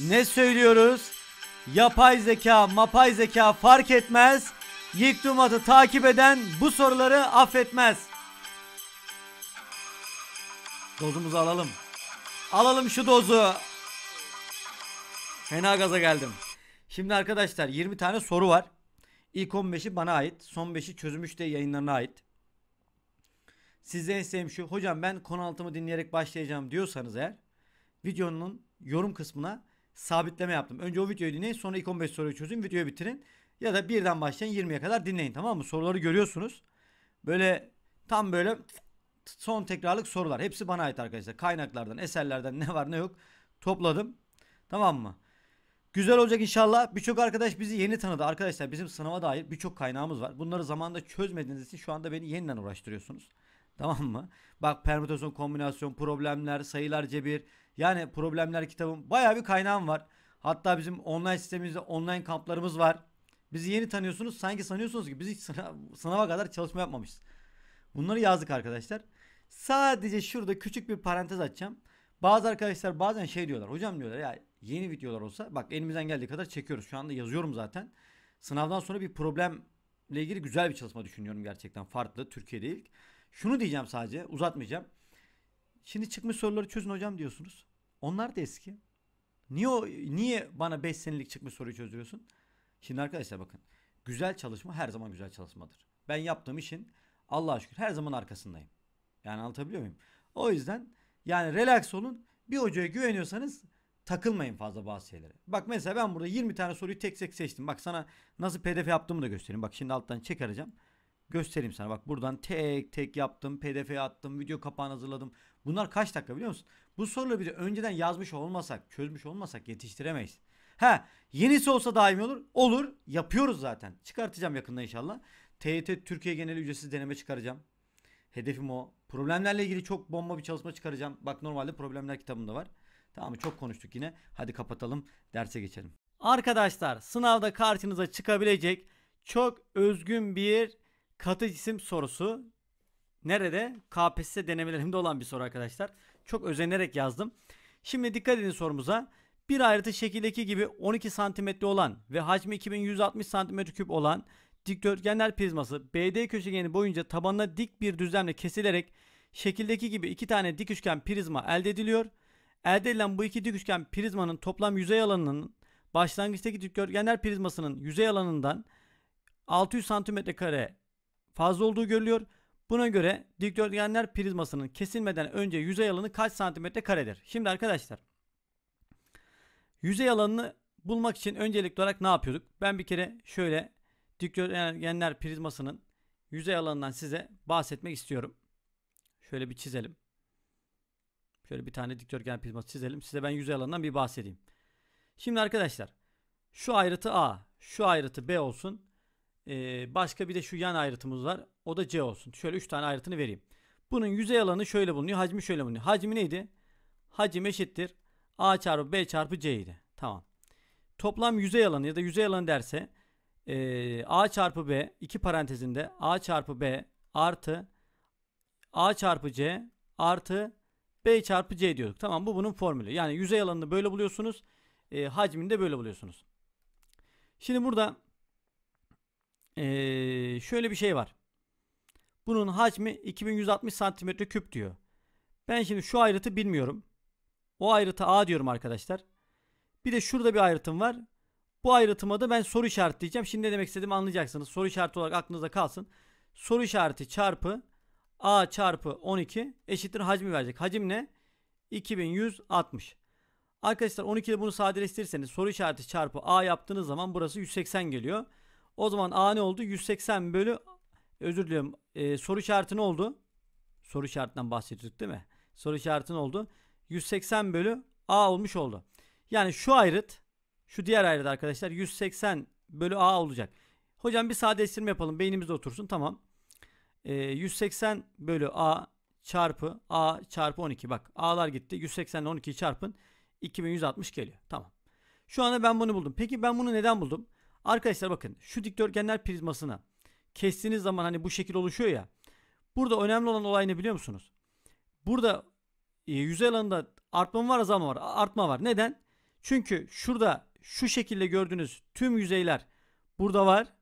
Ne söylüyoruz? Yapay zeka, mapay zeka fark etmez. Yıktım adı takip eden bu soruları affetmez. Dozumuzu alalım. Alalım şu dozu. Fena gaza geldim. Şimdi arkadaşlar 20 tane soru var. İlk 15'i bana ait. Son 5'i çözüm de yayınlarına ait. Sizden isteğim şu. Hocam ben konu altımı dinleyerek başlayacağım diyorsanız eğer videonun yorum kısmına sabitleme yaptım. Önce o videoyu dinleyin sonra ilk 15 soruyu çözün videoyu bitirin. Ya da birden başlayın 20'ye kadar dinleyin tamam mı? Soruları görüyorsunuz. Böyle tam böyle son tekrarlık sorular. Hepsi bana ait arkadaşlar. Kaynaklardan, eserlerden ne var ne yok topladım. Tamam mı? Güzel olacak inşallah. Birçok arkadaş bizi yeni tanıdı. Arkadaşlar bizim sınava dair birçok kaynağımız var. Bunları zamanında çözmediğiniz için şu anda beni yeniden uğraştırıyorsunuz. Tamam mı? Bak permütasyon, kombinasyon, problemler, sayılar, cebir, yani problemler kitabım baya bir kaynağım var. Hatta bizim online sistemimizde online kamplarımız var. Bizi yeni tanıyorsunuz sanki sanıyorsunuz ki biz hiç sınava kadar çalışma yapmamışız. Bunları yazdık arkadaşlar. Sadece şurada küçük bir parantez açacağım. Bazı arkadaşlar bazen şey diyorlar. Hocam diyorlar ya yeni videolar olsa bak elimizden geldiği kadar çekiyoruz. Şu anda yazıyorum zaten. Sınavdan sonra bir problemle ilgili güzel bir çalışma düşünüyorum gerçekten. Farklı Türkiye'de ilk. Şunu diyeceğim sadece uzatmayacağım. Şimdi çıkmış soruları çözün hocam diyorsunuz. Onlar da eski. Niye niye bana 5 senelik çıkmış soruyu çözüyorsun? Şimdi arkadaşlar bakın. Güzel çalışma her zaman güzel çalışmadır. Ben yaptığım işin Allah'a şükür her zaman arkasındayım. Yani anlatabiliyor muyum? O yüzden yani relax olun. Bir hocaya güveniyorsanız takılmayın fazla bazı şeylere. Bak mesela ben burada 20 tane soruyu tek tek seçtim. Bak sana nasıl pdf yaptığımı da göstereyim. Bak şimdi alttan çek arayacağım. Göstereyim sana. Bak buradan tek tek yaptım. pdf attım. Video kapağını hazırladım. Bunlar kaç dakika biliyor musun? Bu soruları bir önceden yazmış olmasak, çözmüş olmasak yetiştiremeyiz. Ha yenisi olsa daha olur? Olur. Yapıyoruz zaten. Çıkartacağım yakında inşallah. TYT Türkiye geneli ücretsiz deneme çıkaracağım. Hedefim o. Problemlerle ilgili çok bomba bir çalışma çıkaracağım. Bak normalde problemler kitabımda var. Tamam mı? Çok konuştuk yine. Hadi kapatalım. Derse geçelim. Arkadaşlar sınavda karşınıza çıkabilecek çok özgün bir katı cisim sorusu. Nerede? KPSS denemelerimde olan bir soru arkadaşlar. Çok özenerek yazdım. Şimdi dikkat edin sorumuza. Bir ayrıtı şekildeki gibi 12 santimetre olan ve hacmi 2160 cm3 olan dikdörtgenler prizması BD köşegeni boyunca tabanına dik bir düzlemle kesilerek şekildeki gibi iki tane dik üçgen prizma elde ediliyor. Elde edilen bu iki dik üçgen prizmanın toplam yüzey alanının başlangıçtaki dikdörtgenler prizmasının yüzey alanından 600 santimetre kare fazla olduğu görülüyor. Buna göre dikdörtgenler prizmasının kesilmeden önce yüzey alanı kaç santimetre karedir? Şimdi arkadaşlar yüzey alanını bulmak için öncelikli olarak ne yapıyorduk? Ben bir kere şöyle dikdörtgenler prizmasının yüzey alanından size bahsetmek istiyorum. Şöyle bir çizelim. Şöyle bir tane dikdörtgen prizması çizelim. Size ben yüzey alanından bir bahsedeyim. Şimdi arkadaşlar şu ayrıtı A, şu ayrıtı B olsun. Ee, başka bir de şu yan ayrıtımız var. O da C olsun. Şöyle 3 tane ayrıtını vereyim. Bunun yüzey alanı şöyle bulunuyor. Hacmi şöyle bulunuyor. Hacmi neydi? Hacim eşittir. A çarpı B çarpı C idi. Tamam. Toplam yüzey alanı ya da yüzey alanı derse e, A çarpı B iki parantezinde A çarpı B artı A çarpı C artı B çarpı C diyorduk. Tamam bu bunun formülü. Yani yüzey alanını böyle buluyorsunuz. E, hacmini de böyle buluyorsunuz. Şimdi burada ee, şöyle bir şey var. Bunun hacmi 2160 santimetre küp diyor. Ben şimdi şu ayrıtı bilmiyorum. O ayrıtı A diyorum arkadaşlar. Bir de şurada bir ayrıtım var. Bu ayrıtıma da ben soru işareti diyeceğim. Şimdi ne demek istediğimi anlayacaksınız. Soru işareti olarak aklınızda kalsın. Soru işareti çarpı A çarpı 12 eşittir hacmi verecek. Hacim ne? 2160. Arkadaşlar 12 ile bunu sadeleştirirseniz soru işareti çarpı A yaptığınız zaman burası 180 geliyor. O zaman A ne oldu? 180 bölü özür diliyorum. E, soru işareti ne oldu? Soru işaretinden bahsediyorduk değil mi? Soru işareti ne oldu? 180 bölü A olmuş oldu. Yani şu ayrıt şu diğer ayrıt arkadaşlar 180 bölü A olacak. Hocam bir sadeleştirme yapalım. Beynimizde otursun. Tamam. E, ee, 180 bölü A çarpı A çarpı 12. Bak A'lar gitti. 180 ile 12'yi çarpın. 2160 geliyor. Tamam. Şu anda ben bunu buldum. Peki ben bunu neden buldum? Arkadaşlar bakın şu dikdörtgenler prizmasına kestiğiniz zaman hani bu şekil oluşuyor ya. Burada önemli olan olay ne biliyor musunuz? Burada e, yüzey alanında artma var azalma var. Artma var. Neden? Çünkü şurada şu şekilde gördüğünüz tüm yüzeyler burada var.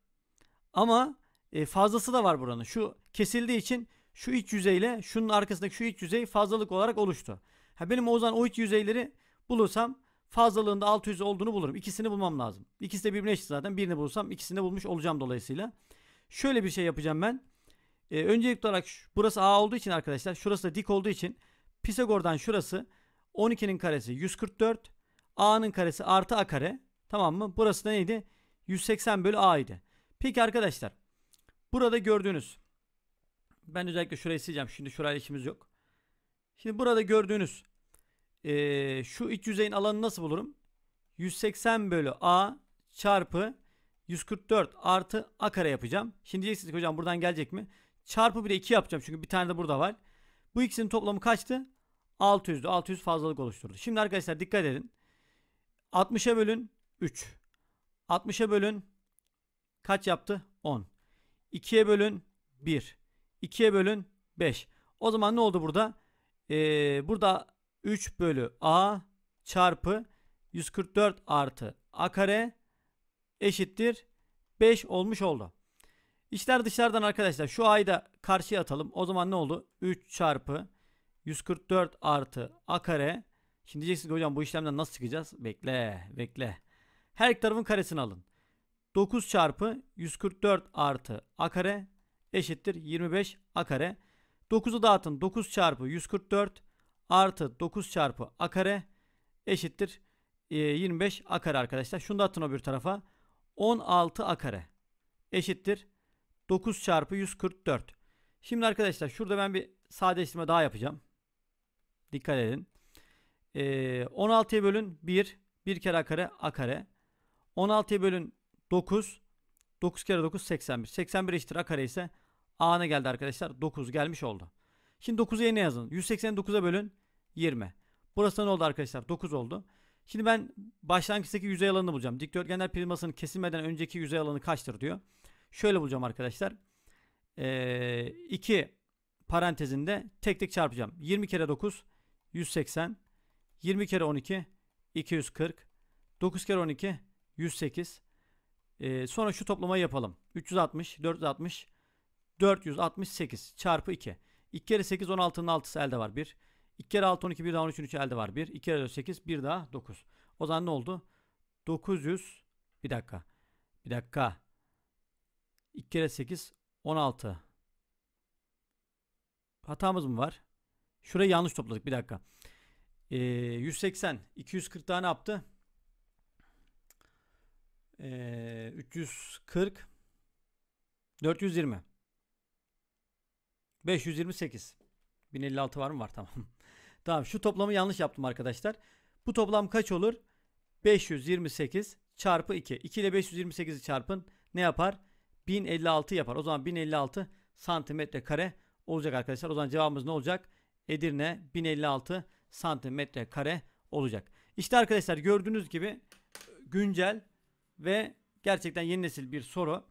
Ama e, fazlası da var buranın. Şu kesildiği için şu iç yüzeyle şunun arkasındaki şu iç yüzey fazlalık olarak oluştu. Ha benim o zaman o iç yüzeyleri bulursam Fazlalığında 600 olduğunu bulurum. İkisini bulmam lazım. İkisi de birbirine eşit zaten. Birini bulsam ikisini de bulmuş olacağım dolayısıyla. Şöyle bir şey yapacağım ben. Ee, öncelikli olarak burası A olduğu için arkadaşlar. Şurası da dik olduğu için Pisagor'dan şurası 12'nin karesi 144. A'nın karesi artı A kare. Tamam mı? Burası da neydi? 180 bölü A idi. Peki arkadaşlar. Burada gördüğünüz. Ben özellikle şurayı sileceğim. Şimdi şurayla işimiz yok. Şimdi burada gördüğünüz e, şu iç yüzeyin alanı nasıl bulurum? 180 bölü A çarpı 144 artı A kare yapacağım. Şimdi diyeceksiniz ki hocam buradan gelecek mi? Çarpı bir de 2 yapacağım çünkü bir tane de burada var. Bu ikisinin toplamı kaçtı? 600'dü. 600 fazlalık oluşturdu. Şimdi arkadaşlar dikkat edin. 60'a bölün 3. 60'a bölün kaç yaptı? 10. 2'ye bölün 1. 2'ye bölün 5. O zaman ne oldu burada? Ee, burada 3 bölü a çarpı 144 artı a kare eşittir 5 olmuş oldu. İçler dışlardan arkadaşlar şu a'yı da karşıya atalım. O zaman ne oldu? 3 çarpı 144 artı a kare. Şimdi diyeceksiniz ki hocam bu işlemden nasıl çıkacağız? Bekle bekle. Her iki tarafın karesini alın. 9 çarpı 144 artı a kare eşittir 25 a kare. 9'u dağıtın. 9 çarpı 144 artı 9 çarpı a kare eşittir e, 25 a kare arkadaşlar. Şunu da atın o bir tarafa. 16 a kare eşittir 9 çarpı 144. Şimdi arkadaşlar şurada ben bir sadeleştirme daha yapacağım. Dikkat edin. E, 16'ya bölün 1. 1 kere a kare a kare. 16'ya bölün 9. 9 kere 9 81. 81 eşittir a kare ise a'na geldi arkadaşlar. 9 gelmiş oldu. Şimdi 9'u yerine yazın. 189'a bölün 20. Burası ne oldu arkadaşlar? 9 oldu. Şimdi ben başlangıçtaki yüzey alanını bulacağım. Dikdörtgenler prizmasının kesilmeden önceki yüzey alanı kaçtır diyor. Şöyle bulacağım arkadaşlar. 2 ee, parantezinde tek tek çarpacağım. 20 kere 9 180. 20 kere 12 240. 9 kere 12 108. Ee, sonra şu toplamayı yapalım. 360, 460, 468 çarpı 2. 2 kere 8 16'nın 6'sı elde var 1. 2 kere 6 12 1 daha 13'ün 3'ü elde var 1. 2 kere 4 8 1 daha 9. O zaman ne oldu? 900 bir dakika. Bir dakika. 2 kere 8 16. Hatamız mı var? Şurayı yanlış topladık bir dakika. Ee, 180 240 ne yaptı. Ee, 340 420 528. 1056 var mı? Var tamam. tamam şu toplamı yanlış yaptım arkadaşlar. Bu toplam kaç olur? 528 çarpı 2. 2 ile 528'i çarpın ne yapar? 1056 yapar. O zaman 1056 santimetre kare olacak arkadaşlar. O zaman cevabımız ne olacak? Edirne 1056 santimetre kare olacak. İşte arkadaşlar gördüğünüz gibi e, güncel ve gerçekten yeni nesil bir soru.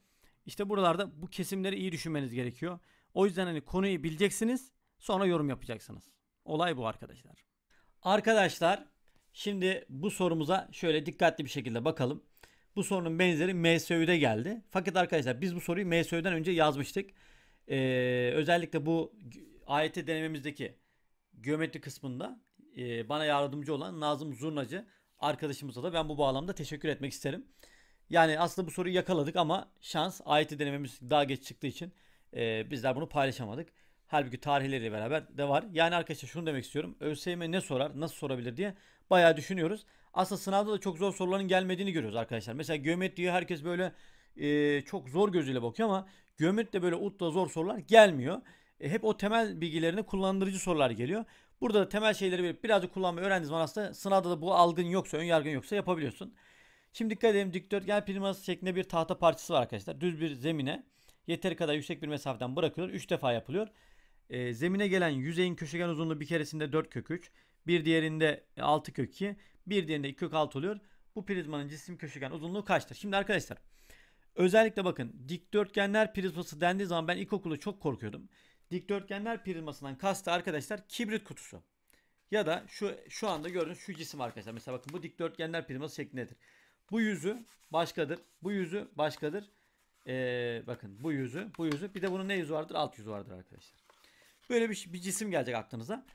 İşte buralarda bu kesimleri iyi düşünmeniz gerekiyor. O yüzden hani konuyu bileceksiniz sonra yorum yapacaksınız. Olay bu arkadaşlar. Arkadaşlar şimdi bu sorumuza şöyle dikkatli bir şekilde bakalım. Bu sorunun benzeri MSÖ'de geldi. Fakat arkadaşlar biz bu soruyu MSÖ'den önce yazmıştık. Ee, özellikle bu AYT denememizdeki geometri kısmında e, bana yardımcı olan Nazım Zurnacı arkadaşımıza da ben bu bağlamda teşekkür etmek isterim. Yani aslında bu soruyu yakaladık ama şans AYT denememiz daha geç çıktığı için e, bizler bunu paylaşamadık. Halbuki tarihleriyle beraber de var. Yani arkadaşlar şunu demek istiyorum. ÖSYM ne sorar, nasıl sorabilir diye bayağı düşünüyoruz. Aslında sınavda da çok zor soruların gelmediğini görüyoruz arkadaşlar. Mesela geometriye herkes böyle e, çok zor gözüyle bakıyor ama geometride böyle utla zor sorular gelmiyor. E, hep o temel bilgilerini kullandırıcı sorular geliyor. Burada da temel şeyleri verip birazcık kullanmayı öğrendiğiniz zaman aslında sınavda da bu algın yoksa, ön yargın yoksa yapabiliyorsun. Şimdi dikkat edelim dikdörtgen priması şeklinde bir tahta parçası var arkadaşlar. Düz bir zemine yeteri kadar yüksek bir mesafeden bırakılıyor. 3 defa yapılıyor. E, zemine gelen yüzeyin köşegen uzunluğu bir keresinde 4 kök 3, bir diğerinde 6 kök 2, bir diğerinde 2 kök 6 oluyor. Bu prizmanın cisim köşegen uzunluğu kaçtır? Şimdi arkadaşlar özellikle bakın dikdörtgenler prizması dendiği zaman ben ilkokulda çok korkuyordum. Dikdörtgenler prizmasından kastı arkadaşlar kibrit kutusu. Ya da şu şu anda gördüğünüz şu cisim arkadaşlar. Mesela bakın bu dikdörtgenler prizması şeklindedir. Bu yüzü başkadır. Bu yüzü başkadır. Ee, bakın bu yüzü, bu yüzü. Bir de bunun ne yüzü vardır? Alt yüzü vardır arkadaşlar. Böyle bir, bir cisim gelecek aklınıza.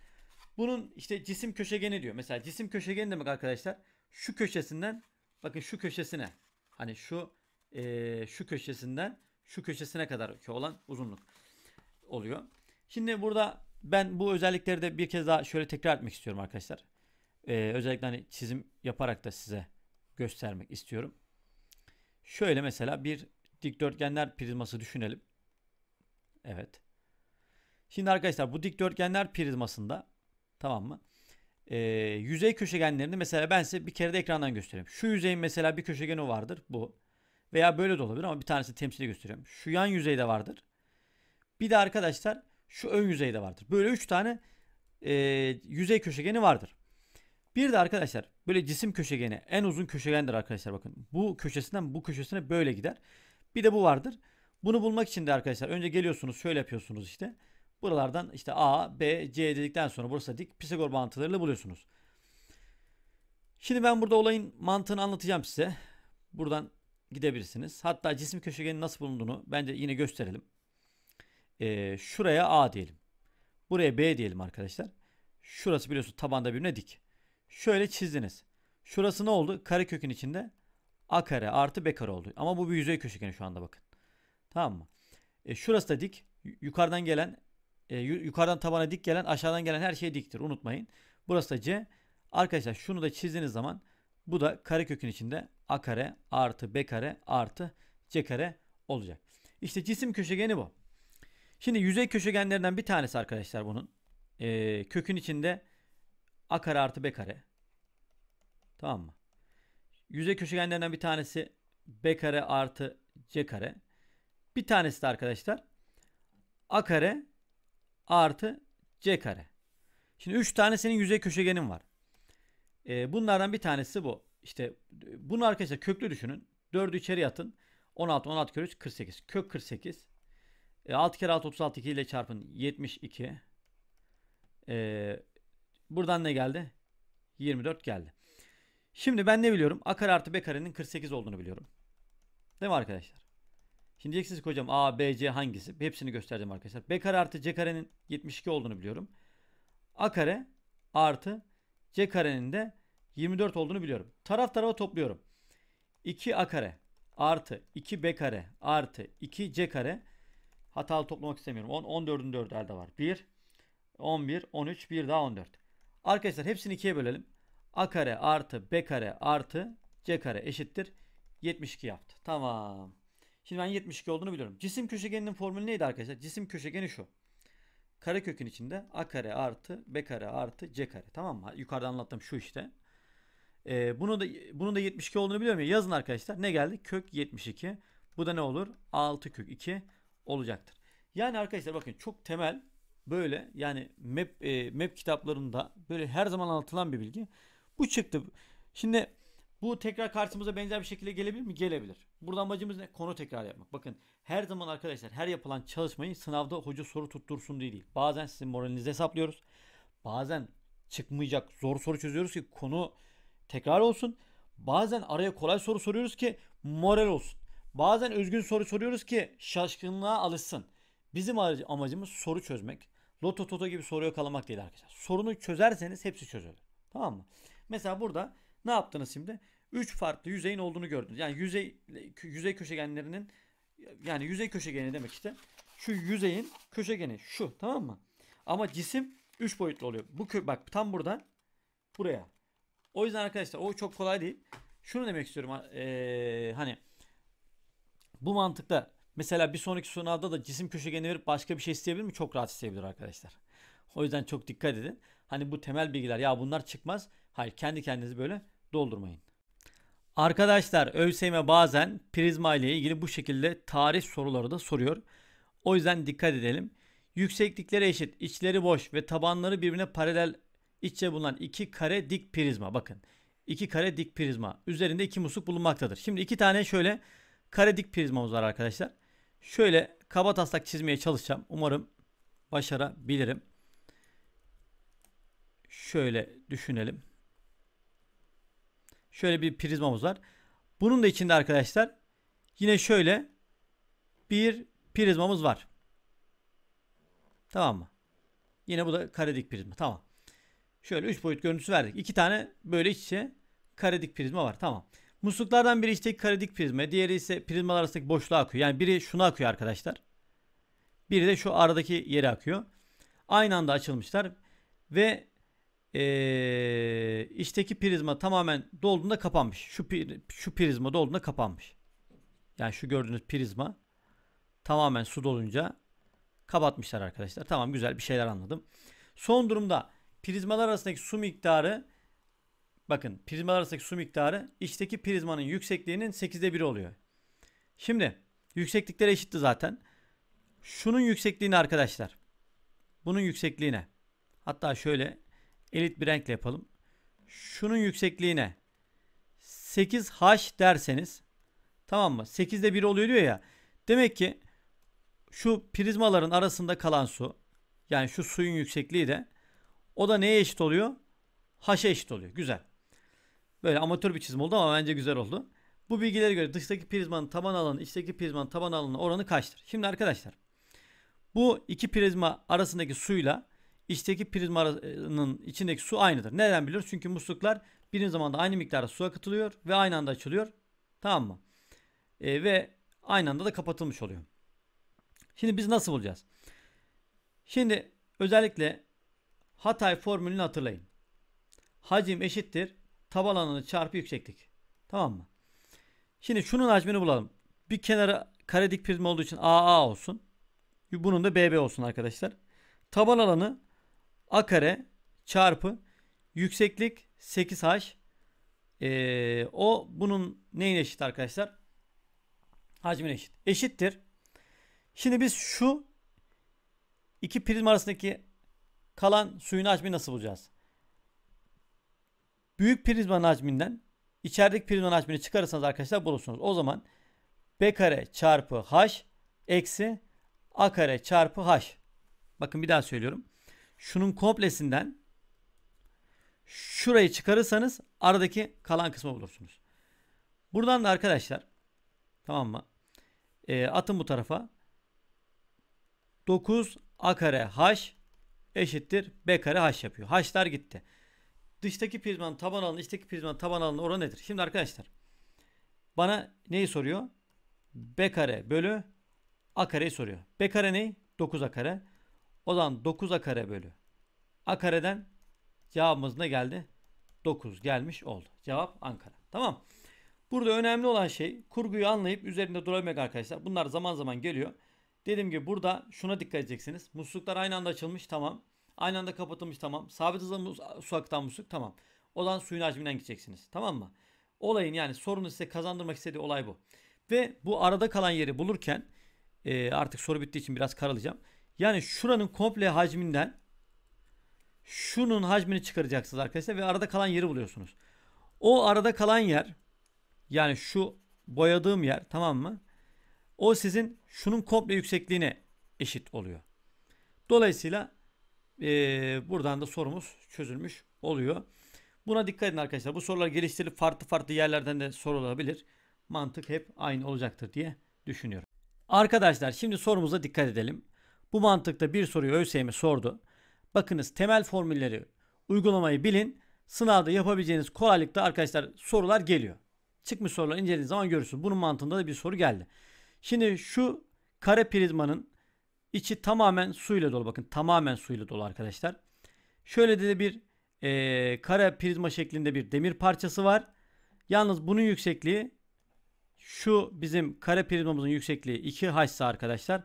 Bunun işte cisim köşegeni diyor. Mesela cisim köşegeni demek arkadaşlar şu köşesinden bakın şu köşesine hani şu e, şu köşesinden şu köşesine kadar olan uzunluk oluyor. Şimdi burada ben bu özellikleri de bir kez daha şöyle tekrar etmek istiyorum arkadaşlar. Ee, özellikle hani çizim yaparak da size göstermek istiyorum. Şöyle mesela bir dikdörtgenler prizması düşünelim. Evet. Şimdi arkadaşlar bu dikdörtgenler prizmasında tamam mı? Ee, yüzey köşegenlerini mesela ben size bir kere de ekrandan göstereyim. Şu yüzeyin mesela bir köşegeni vardır bu. Veya böyle de olabilir ama bir tanesi temsili gösteriyorum. Şu yan yüzeyde vardır. Bir de arkadaşlar şu ön yüzeyde vardır. Böyle 3 tane e, yüzey köşegeni vardır. Bir de arkadaşlar böyle cisim köşegeni en uzun köşegendir arkadaşlar bakın. Bu köşesinden bu köşesine böyle gider. Bir de bu vardır. Bunu bulmak için de arkadaşlar önce geliyorsunuz şöyle yapıyorsunuz işte. Buralardan işte A, B, C dedikten sonra burası dik Pisagor bağıntılarıyla buluyorsunuz. Şimdi ben burada olayın mantığını anlatacağım size. Buradan gidebilirsiniz. Hatta cisim köşegenin nasıl bulunduğunu bence yine gösterelim. Ee, şuraya A diyelim. Buraya B diyelim arkadaşlar. Şurası biliyorsunuz tabanda birbirine dik. Şöyle çizdiniz. Şurası ne oldu? Kare kökün içinde a kare artı b kare oldu. Ama bu bir yüzey köşegeni şu anda bakın. Tamam mı? E, şurası da dik. Yukarıdan gelen e, yukarıdan tabana dik gelen aşağıdan gelen her şey diktir. Unutmayın. Burası da c. Arkadaşlar şunu da çizdiğiniz zaman bu da kare kökün içinde a kare artı b kare artı c kare olacak. İşte cisim köşegeni bu. Şimdi yüzey köşegenlerinden bir tanesi arkadaşlar bunun. E, kökün içinde a kare artı b kare. Tamam mı? Yüzey köşegenlerinden bir tanesi b kare artı c kare. Bir tanesi de arkadaşlar a kare artı c kare. Şimdi 3 tane senin yüzey köşegenin var. Ee, bunlardan bir tanesi bu. İşte bunu arkadaşlar köklü düşünün. 4'ü içeri atın. 16, 16 kere 3, 48. Kök 48. E, 6 kere 6, 36, 2 ile çarpın. 72. E, ee, buradan ne geldi? 24 geldi. Şimdi ben ne biliyorum? A kare artı B karenin 48 olduğunu biliyorum. Değil mi arkadaşlar? Şimdi diyeceksiniz ki hocam A, B, C hangisi? Hepsini göstereceğim arkadaşlar. B kare artı C karenin 72 olduğunu biliyorum. A kare artı C karenin de 24 olduğunu biliyorum. Taraf tarafa topluyorum. 2 A kare artı 2 B kare artı 2 C kare hatalı toplamak istemiyorum. 10, 14'ün 4 elde var. 1, 11, 13, 1 daha 14. Arkadaşlar hepsini 2'ye bölelim. A kare artı B kare artı C kare eşittir 72 yaptı. Tamam. Şimdi ben 72 olduğunu biliyorum. Cisim köşegeninin formülü neydi arkadaşlar? Cisim köşegeni şu. Kare kökün içinde A kare artı B kare artı C kare. Tamam mı? Yukarıda anlattım şu işte. Ee, bunu da bunun da 72 olduğunu biliyorum ya. Yazın arkadaşlar. Ne geldi? Kök 72. Bu da ne olur? 6 kök 2 olacaktır. Yani arkadaşlar bakın çok temel böyle yani map, e, map kitaplarında böyle her zaman anlatılan bir bilgi. Bu çıktı. Şimdi bu tekrar karşımıza benzer bir şekilde gelebilir mi? Gelebilir. Burada amacımız ne? Konu tekrar yapmak. Bakın her zaman arkadaşlar her yapılan çalışmayı sınavda hoca soru tuttursun diye değil. Bazen sizin moralinizi hesaplıyoruz. Bazen çıkmayacak zor soru çözüyoruz ki konu tekrar olsun. Bazen araya kolay soru soruyoruz ki moral olsun. Bazen üzgün soru soruyoruz ki şaşkınlığa alışsın. Bizim amacımız soru çözmek. Loto toto gibi soru yakalamak değil arkadaşlar. Sorunu çözerseniz hepsi çözülür. Tamam mı? Mesela burada ne yaptınız şimdi? 3 farklı yüzeyin olduğunu gördünüz. Yani yüzey yüzey köşegenlerinin yani yüzey köşegeni demek işte. Şu yüzeyin köşegeni şu tamam mı? Ama cisim 3 boyutlu oluyor. Bu bak tam buradan buraya. O yüzden arkadaşlar o çok kolay değil. Şunu demek istiyorum. Ee, hani bu mantıkta mesela bir sonraki sınavda da cisim köşegeni verip başka bir şey isteyebilir mi? Çok rahat isteyebilir arkadaşlar. O yüzden çok dikkat edin. Hani bu temel bilgiler ya bunlar çıkmaz. Hayır kendi kendinizi böyle doldurmayın. Arkadaşlar ÖSYM bazen prizma ile ilgili bu şekilde tarih soruları da soruyor. O yüzden dikkat edelim. Yükseklikleri eşit, içleri boş ve tabanları birbirine paralel içe bulunan iki kare dik prizma. Bakın iki kare dik prizma. Üzerinde iki musluk bulunmaktadır. Şimdi iki tane şöyle kare dik prizmamız var arkadaşlar. Şöyle kaba taslak çizmeye çalışacağım. Umarım başarabilirim. Şöyle düşünelim. Şöyle bir prizmamız var. Bunun da içinde arkadaşlar yine şöyle bir prizmamız var. Tamam mı? Yine bu da karedik prizma. Tamam. Şöyle 3 boyut görüntüsü verdik. 2 tane böyle iç içe karedik prizma var. Tamam. Musluklardan biri işte karedik prizma. Diğeri ise prizmalar arasındaki boşluğa akıyor. Yani biri şuna akıyor arkadaşlar. Biri de şu aradaki yere akıyor. Aynı anda açılmışlar. Ve ee, içteki prizma tamamen dolduğunda kapanmış. Şu, şu prizma dolduğunda kapanmış. Yani şu gördüğünüz prizma tamamen su dolunca kapatmışlar arkadaşlar. Tamam güzel bir şeyler anladım. Son durumda prizmalar arasındaki su miktarı bakın prizmalar arasındaki su miktarı içteki prizmanın yüksekliğinin 8'de 1 oluyor. Şimdi yükseklikler eşitti zaten. Şunun yüksekliğini arkadaşlar. Bunun yüksekliğine. Hatta şöyle elit bir renkle yapalım. Şunun yüksekliğine 8H derseniz tamam mı? 8'de 1 oluyor diyor ya. Demek ki şu prizmaların arasında kalan su yani şu suyun yüksekliği de o da neye eşit oluyor? H'a eşit oluyor. Güzel. Böyle amatör bir çizim oldu ama bence güzel oldu. Bu bilgilere göre dıştaki prizmanın taban alanı, içteki prizmanın taban alanı oranı kaçtır? Şimdi arkadaşlar bu iki prizma arasındaki suyla içteki prizmanın içindeki su aynıdır. Neden biliyoruz? Çünkü musluklar birinci zamanda aynı miktarda su akıtılıyor ve aynı anda açılıyor. Tamam mı? E, ve aynı anda da kapatılmış oluyor. Şimdi biz nasıl bulacağız? Şimdi özellikle Hatay formülünü hatırlayın. Hacim eşittir tab alanını çarpı yükseklik. Tamam mı? Şimdi şunun hacmini bulalım. Bir kenara kare dik prizma olduğu için AA olsun. Bunun da BB olsun arkadaşlar. Taban alanı a kare çarpı yükseklik 8h ee, o bunun neyine eşit arkadaşlar? Hacmine eşit. Eşittir. Şimdi biz şu iki prizm arasındaki kalan suyun hacmi nasıl bulacağız? Büyük prizmanın hacminden içerideki prizmanın hacmini çıkarırsanız arkadaşlar bulursunuz. O zaman b kare çarpı h eksi a kare çarpı h. Bakın bir daha söylüyorum şunun komplesinden şurayı çıkarırsanız aradaki kalan kısmı bulursunuz. Buradan da arkadaşlar tamam mı? E, atın bu tarafa 9 a kare h eşittir b kare h yapıyor. H'lar gitti. Dıştaki prizmanın taban alanı, içteki prizmanın taban alanı oranı nedir? Şimdi arkadaşlar bana neyi soruyor? b kare bölü a kareyi soruyor. b kare ne? 9 a kare. O zaman 9 a kare bölü. A kareden cevabımız ne geldi? 9 gelmiş oldu. Cevap Ankara. Tamam. Burada önemli olan şey kurguyu anlayıp üzerinde durabilmek arkadaşlar. Bunlar zaman zaman geliyor. Dediğim gibi burada şuna dikkat edeceksiniz. Musluklar aynı anda açılmış tamam. Aynı anda kapatılmış tamam. Sabit hızla su aktan musluk tamam. O zaman suyun hacminden gideceksiniz. Tamam mı? Olayın yani sorunu size kazandırmak istediği olay bu. Ve bu arada kalan yeri bulurken e, artık soru bittiği için biraz karalayacağım. Yani şuranın komple hacminden şunun hacmini çıkaracaksınız arkadaşlar ve arada kalan yeri buluyorsunuz. O arada kalan yer yani şu boyadığım yer tamam mı? O sizin şunun komple yüksekliğine eşit oluyor. Dolayısıyla e, buradan da sorumuz çözülmüş oluyor. Buna dikkat edin arkadaşlar. Bu sorular geliştirilip farklı farklı yerlerden de sorulabilir. Mantık hep aynı olacaktır diye düşünüyorum. Arkadaşlar şimdi sorumuza dikkat edelim. Bu mantıkta bir soruyu ÖSYM sordu. Bakınız temel formülleri uygulamayı bilin. Sınavda yapabileceğiniz kolaylıkta arkadaşlar sorular geliyor. Çıkmış soruları incelediğiniz zaman görürsünüz. Bunun mantığında da bir soru geldi. Şimdi şu kare prizmanın içi tamamen suyla dolu. Bakın tamamen suyla dolu arkadaşlar. Şöyle de bir e, kare prizma şeklinde bir demir parçası var. Yalnız bunun yüksekliği şu bizim kare prizmamızın yüksekliği 2 haçsa ise arkadaşlar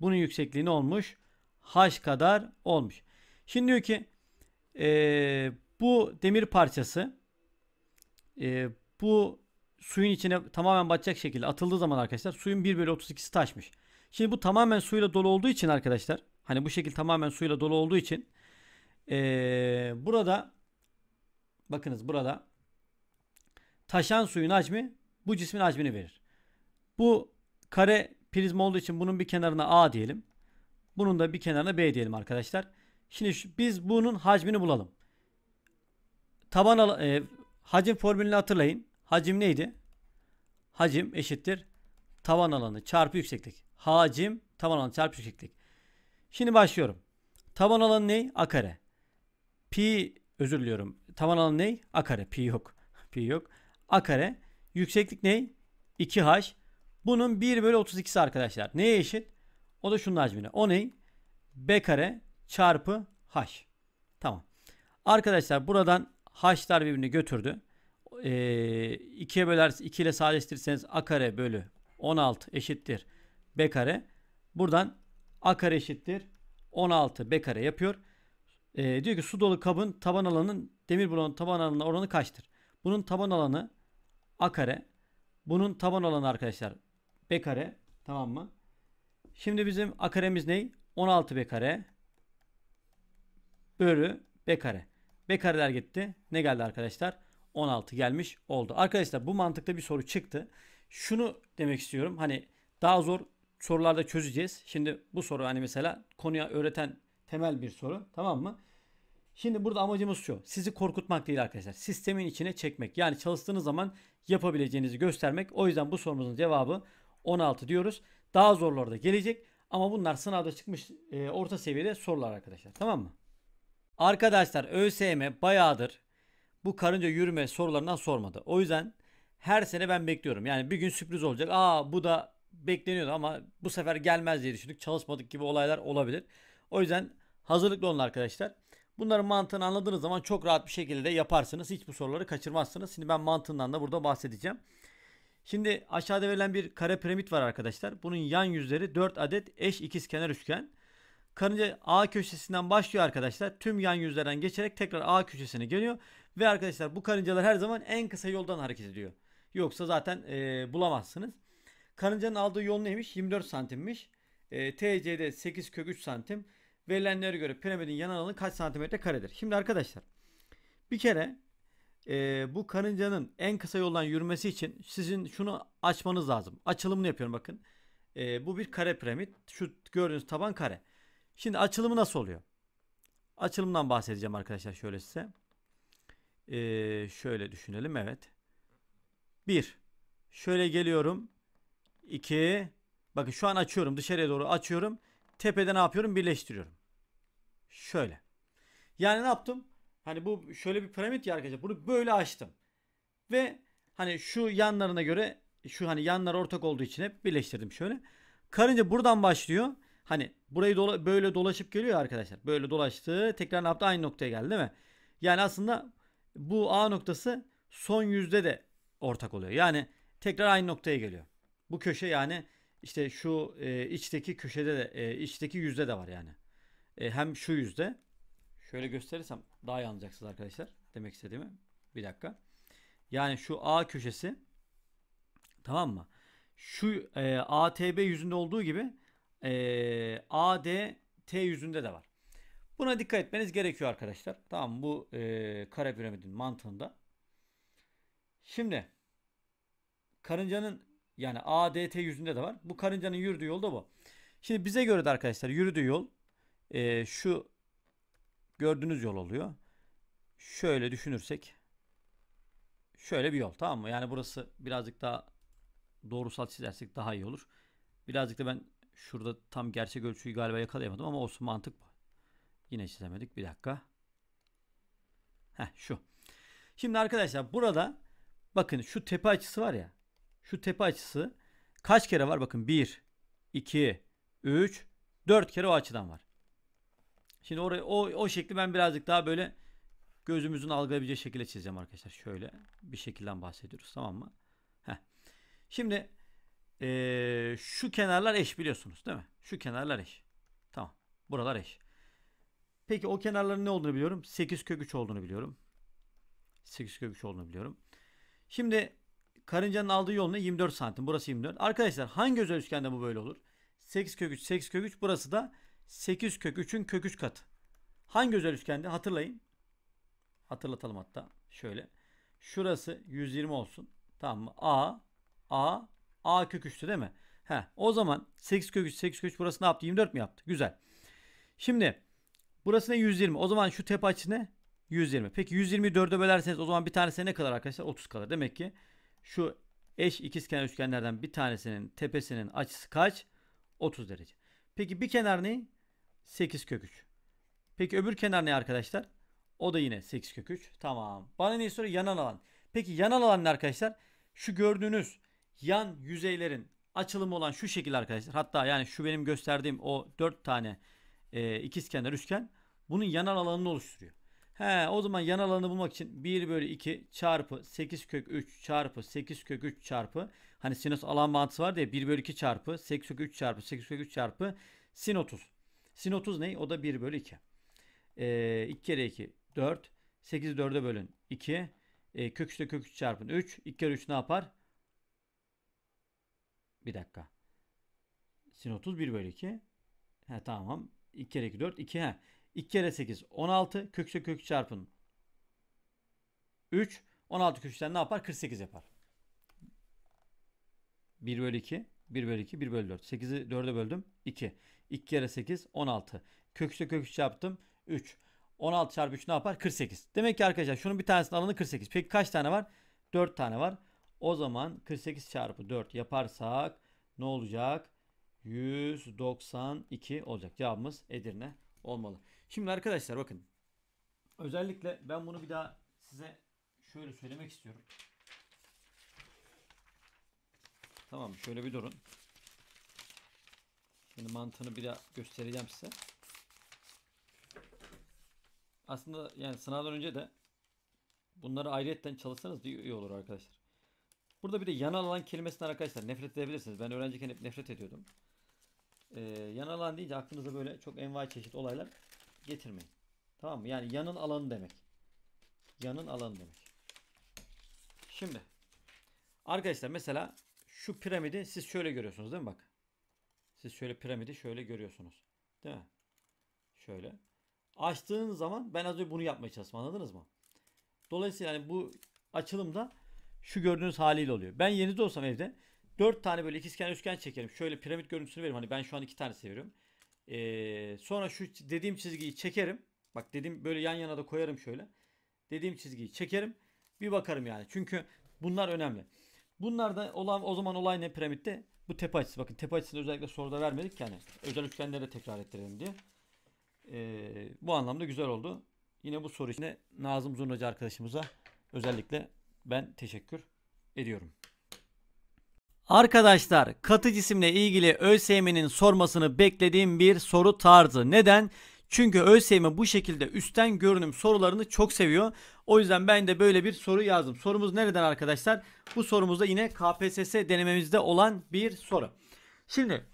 bunun yüksekliği ne olmuş? H kadar olmuş. Şimdi diyor ki e, bu demir parçası e, bu suyun içine tamamen batacak şekilde atıldığı zaman arkadaşlar suyun 1 bölü 32'si taşmış. Şimdi bu tamamen suyla dolu olduğu için arkadaşlar hani bu şekil tamamen suyla dolu olduğu için e, burada bakınız burada taşan suyun hacmi bu cismin hacmini verir. Bu kare Prizma olduğu için bunun bir kenarına A diyelim. Bunun da bir kenarına B diyelim arkadaşlar. Şimdi şu, biz bunun hacmini bulalım. Taban e, hacim formülünü hatırlayın. Hacim neydi? Hacim eşittir tavan alanı çarpı yükseklik. Hacim tavan alanı çarpı yükseklik. Şimdi başlıyorum. Taban alanı ne? A kare. Pi özür diliyorum. Taban alanı ne? A kare. Pi yok. Pi yok. A kare. Yükseklik ne? 2h. Bunun 1 bölü 32'si arkadaşlar. Neye eşit? O da şunun hacmine. O ney? B kare çarpı H. Tamam. Arkadaşlar buradan H'lar birbirini götürdü. Ee, 2'ye bölerseniz 2 ile sadeleştirirseniz A kare bölü 16 eşittir B kare. Buradan A kare eşittir 16 B kare yapıyor. Ee, diyor ki su dolu kabın taban alanının demir bloğunun taban alanına oranı kaçtır? Bunun taban alanı A kare. Bunun taban alanı arkadaşlar B kare. Tamam mı? Şimdi bizim A karemiz ne? 16 B kare. Bölü B kare. B kareler gitti. Ne geldi arkadaşlar? 16 gelmiş oldu. Arkadaşlar bu mantıkta bir soru çıktı. Şunu demek istiyorum. Hani daha zor sorularda çözeceğiz. Şimdi bu soru hani mesela konuya öğreten temel bir soru. Tamam mı? Şimdi burada amacımız şu. Sizi korkutmak değil arkadaşlar. Sistemin içine çekmek. Yani çalıştığınız zaman yapabileceğinizi göstermek. O yüzden bu sorumuzun cevabı 16 diyoruz. Daha zorları da gelecek. Ama bunlar sınavda çıkmış e, orta seviyede sorular arkadaşlar. Tamam mı? Arkadaşlar ÖSYM bayağıdır bu karınca yürüme sorularından sormadı. O yüzden her sene ben bekliyorum. Yani bir gün sürpriz olacak. Aa bu da bekleniyordu ama bu sefer gelmez diye düşündük. Çalışmadık gibi olaylar olabilir. O yüzden hazırlıklı olun arkadaşlar. Bunların mantığını anladığınız zaman çok rahat bir şekilde yaparsınız. Hiç bu soruları kaçırmazsınız. Şimdi ben mantığından da burada bahsedeceğim. Şimdi aşağıda verilen bir kare piramit var arkadaşlar. Bunun yan yüzleri 4 adet eş ikiz kenar üçgen. Karınca A köşesinden başlıyor arkadaşlar. Tüm yan yüzlerden geçerek tekrar A köşesine geliyor. Ve arkadaşlar bu karıncalar her zaman en kısa yoldan hareket ediyor. Yoksa zaten e, bulamazsınız. Karıncanın aldığı yol neymiş? 24 santimmiş. E, TC'de 8 kök 3 santim. Verilenlere göre piramidin yan alanı kaç santimetre karedir? Şimdi arkadaşlar bir kere e, bu karıncanın en kısa yoldan yürümesi için sizin şunu açmanız lazım. Açılımını yapıyorum bakın. E, bu bir kare piramit. Şu gördüğünüz taban kare. Şimdi açılımı nasıl oluyor? Açılımdan bahsedeceğim arkadaşlar şöyle size. E, şöyle düşünelim evet. 1. Şöyle geliyorum. 2. Bakın şu an açıyorum dışarıya doğru açıyorum. Tepede ne yapıyorum? Birleştiriyorum. Şöyle. Yani ne yaptım? Hani bu şöyle bir piramit ya arkadaşlar. Bunu böyle açtım. Ve hani şu yanlarına göre şu hani yanlar ortak olduğu için hep birleştirdim şöyle. Karınca buradan başlıyor. Hani burayı dola, böyle dolaşıp geliyor arkadaşlar. Böyle dolaştı. Tekrar ne yaptı? Aynı noktaya geldi değil mi? Yani aslında bu A noktası son yüzde de ortak oluyor. Yani tekrar aynı noktaya geliyor. Bu köşe yani işte şu e, içteki köşede de e, içteki yüzde de var yani. E, hem şu yüzde Şöyle gösterirsem daha iyi anlayacaksınız arkadaşlar. Demek istediğimi. Bir dakika. Yani şu A köşesi tamam mı? Şu e, ATB yüzünde olduğu gibi e, ADT yüzünde de var. Buna dikkat etmeniz gerekiyor arkadaşlar. Tamam bu e, kare piramidin mantığında. Şimdi karıncanın yani ADT yüzünde de var. Bu karıncanın yürüdüğü yol da bu. Şimdi bize göre de arkadaşlar yürüdüğü yol e, şu gördüğünüz yol oluyor. Şöyle düşünürsek şöyle bir yol tamam mı? Yani burası birazcık daha doğrusal çizersek daha iyi olur. Birazcık da ben şurada tam gerçek ölçüyü galiba yakalayamadım ama olsun mantık bu. Yine çizemedik bir dakika. Heh şu. Şimdi arkadaşlar burada bakın şu tepe açısı var ya. Şu tepe açısı kaç kere var? Bakın 1, 2, 3, 4 kere o açıdan var. Şimdi oraya o, o şekli ben birazcık daha böyle gözümüzün algılayabileceği şekilde çizeceğim arkadaşlar. Şöyle bir şekilden bahsediyoruz tamam mı? Heh. Şimdi ee, şu kenarlar eş biliyorsunuz değil mi? Şu kenarlar eş. Tamam. Buralar eş. Peki o kenarların ne olduğunu biliyorum. 8 kök 3 olduğunu biliyorum. 8 kök 3 olduğunu biliyorum. Şimdi karıncanın aldığı yol ne? 24 santim. Burası 24. Arkadaşlar hangi özel üçgende bu böyle olur? 8 kök 3, 8 kök 3. Burası da 8 kök 3'ün kök 3 katı. Hangi özel üçgende? Hatırlayın. Hatırlatalım hatta. Şöyle. Şurası 120 olsun. Tamam mı? A, A, A kök 3'tü değil mi? He, o zaman 8 kök 3, 8 kök 3 burası ne yaptı? 24 mi yaptı? Güzel. Şimdi burası ne? 120. O zaman şu tepe açısı ne? 120. Peki 120'yi 4'e bölerseniz o zaman bir tanesi ne kadar arkadaşlar? 30 kalır. Demek ki şu eş ikizkenar üçgenlerden bir tanesinin tepesinin açısı kaç? 30 derece. Peki bir kenar ne? 8 kök 3. Peki öbür kenar ne arkadaşlar? O da yine 8 kök 3. Tamam. Bana ne soruyor? Yanan alan. Peki yanan alan ne arkadaşlar? Şu gördüğünüz yan yüzeylerin açılımı olan şu şekil arkadaşlar. Hatta yani şu benim gösterdiğim o 4 tane e, ikizkenar üçgen bunun yanan alanını oluşturuyor. He, o zaman yan alanı bulmak için 1 bölü 2 çarpı 8 kök 3 çarpı 8 kök 3 çarpı hani sinüs alan mantığı var diye 1 bölü 2 çarpı 8 kök 3 çarpı 8 kök 3 çarpı sin 30. Sin 30 ne? O da 1 bölü 2. E, 2 kere 2 4. 8'i 4'e bölün 2. E, ee, kök 3'te kök 3 çarpın 3. 2 kere 3 ne yapar? Bir dakika. Sin 30 1 bölü 2. He tamam. 2 kere 2 4. 2 he. 2 kere 8 16. Kök 3'te kök çarpın 3. 16 kök 3'ten ne yapar? 48 yapar. 1 bölü 2. 1 bölü 2. 1 bölü 4. 8'i 4'e böldüm. 2. 2 kere 8 16. Kök 3'te yaptım 3. 16 çarpı 3 ne yapar? 48. Demek ki arkadaşlar şunun bir tanesinin alanı 48. Peki kaç tane var? 4 tane var. O zaman 48 çarpı 4 yaparsak ne olacak? 192 olacak. Cevabımız Edirne olmalı. Şimdi arkadaşlar bakın. Özellikle ben bunu bir daha size şöyle söylemek istiyorum. Tamam şöyle bir durun. Şimdi mantığını bir daha göstereceğim size. Aslında yani sınavdan önce de bunları ayrıyetten çalışsanız iyi olur arkadaşlar. Burada bir de yan alan kelimesinden arkadaşlar nefret edebilirsiniz. Ben öğrenciyken hep nefret ediyordum. Ee, yan alan deyince aklınıza böyle çok envai çeşit olaylar getirmeyin. Tamam mı? Yani yanın alanı demek. Yanın alanı demek. Şimdi arkadaşlar mesela şu piramidi siz şöyle görüyorsunuz değil mi bak? Siz şöyle piramidi şöyle görüyorsunuz. Değil mi? Şöyle. Açtığın zaman ben az önce bunu yapmaya çalıştım. Anladınız mı? Dolayısıyla yani bu açılımda şu gördüğünüz haliyle oluyor. Ben yerinizde olsam evde dört tane böyle ikizkenar üçgen çekerim. Şöyle piramit görüntüsünü veririm. Hani ben şu an iki tane seviyorum. Ee, sonra şu dediğim çizgiyi çekerim. Bak dedim böyle yan yana da koyarım şöyle. Dediğim çizgiyi çekerim. Bir bakarım yani. Çünkü bunlar önemli. Bunlarda olan o zaman olay ne piramitte? Bu tepe açısı. Bakın tepe açısını özellikle soruda vermedik ki hani. Özel üçgenlere tekrar ettirelim diye. Ee, bu anlamda güzel oldu. Yine bu soru için Nazım Zurnacı arkadaşımıza özellikle ben teşekkür ediyorum. Arkadaşlar katı cisimle ilgili ÖSYM'nin sormasını beklediğim bir soru tarzı. Neden? Çünkü ÖSYM bu şekilde üstten görünüm sorularını çok seviyor. O yüzden ben de böyle bir soru yazdım. Sorumuz nereden arkadaşlar? Bu sorumuzda yine KPSS denememizde olan bir soru. Şimdi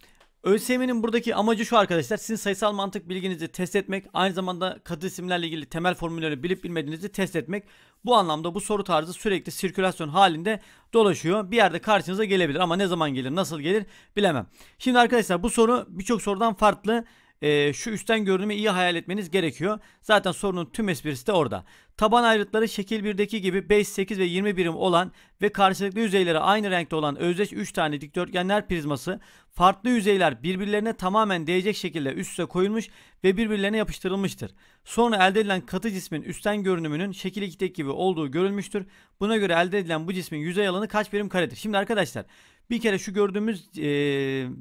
ÖSYM'nin buradaki amacı şu arkadaşlar. Sizin sayısal mantık bilginizi test etmek. Aynı zamanda katı isimlerle ilgili temel formülleri bilip bilmediğinizi test etmek. Bu anlamda bu soru tarzı sürekli sirkülasyon halinde dolaşıyor. Bir yerde karşınıza gelebilir ama ne zaman gelir nasıl gelir bilemem. Şimdi arkadaşlar bu soru birçok sorudan farklı e, şu üstten görünümü iyi hayal etmeniz gerekiyor. Zaten sorunun tüm esprisi de orada. Taban ayrıtları şekil 1'deki gibi 5, 8 ve 20 birim olan ve karşılıklı yüzeyleri aynı renkte olan özdeş 3 tane dikdörtgenler prizması farklı yüzeyler birbirlerine tamamen değecek şekilde üst üste koyulmuş ve birbirlerine yapıştırılmıştır. Sonra elde edilen katı cismin üstten görünümünün şekil 2'deki gibi olduğu görülmüştür. Buna göre elde edilen bu cismin yüzey alanı kaç birim karedir? Şimdi arkadaşlar bir kere şu gördüğümüz e,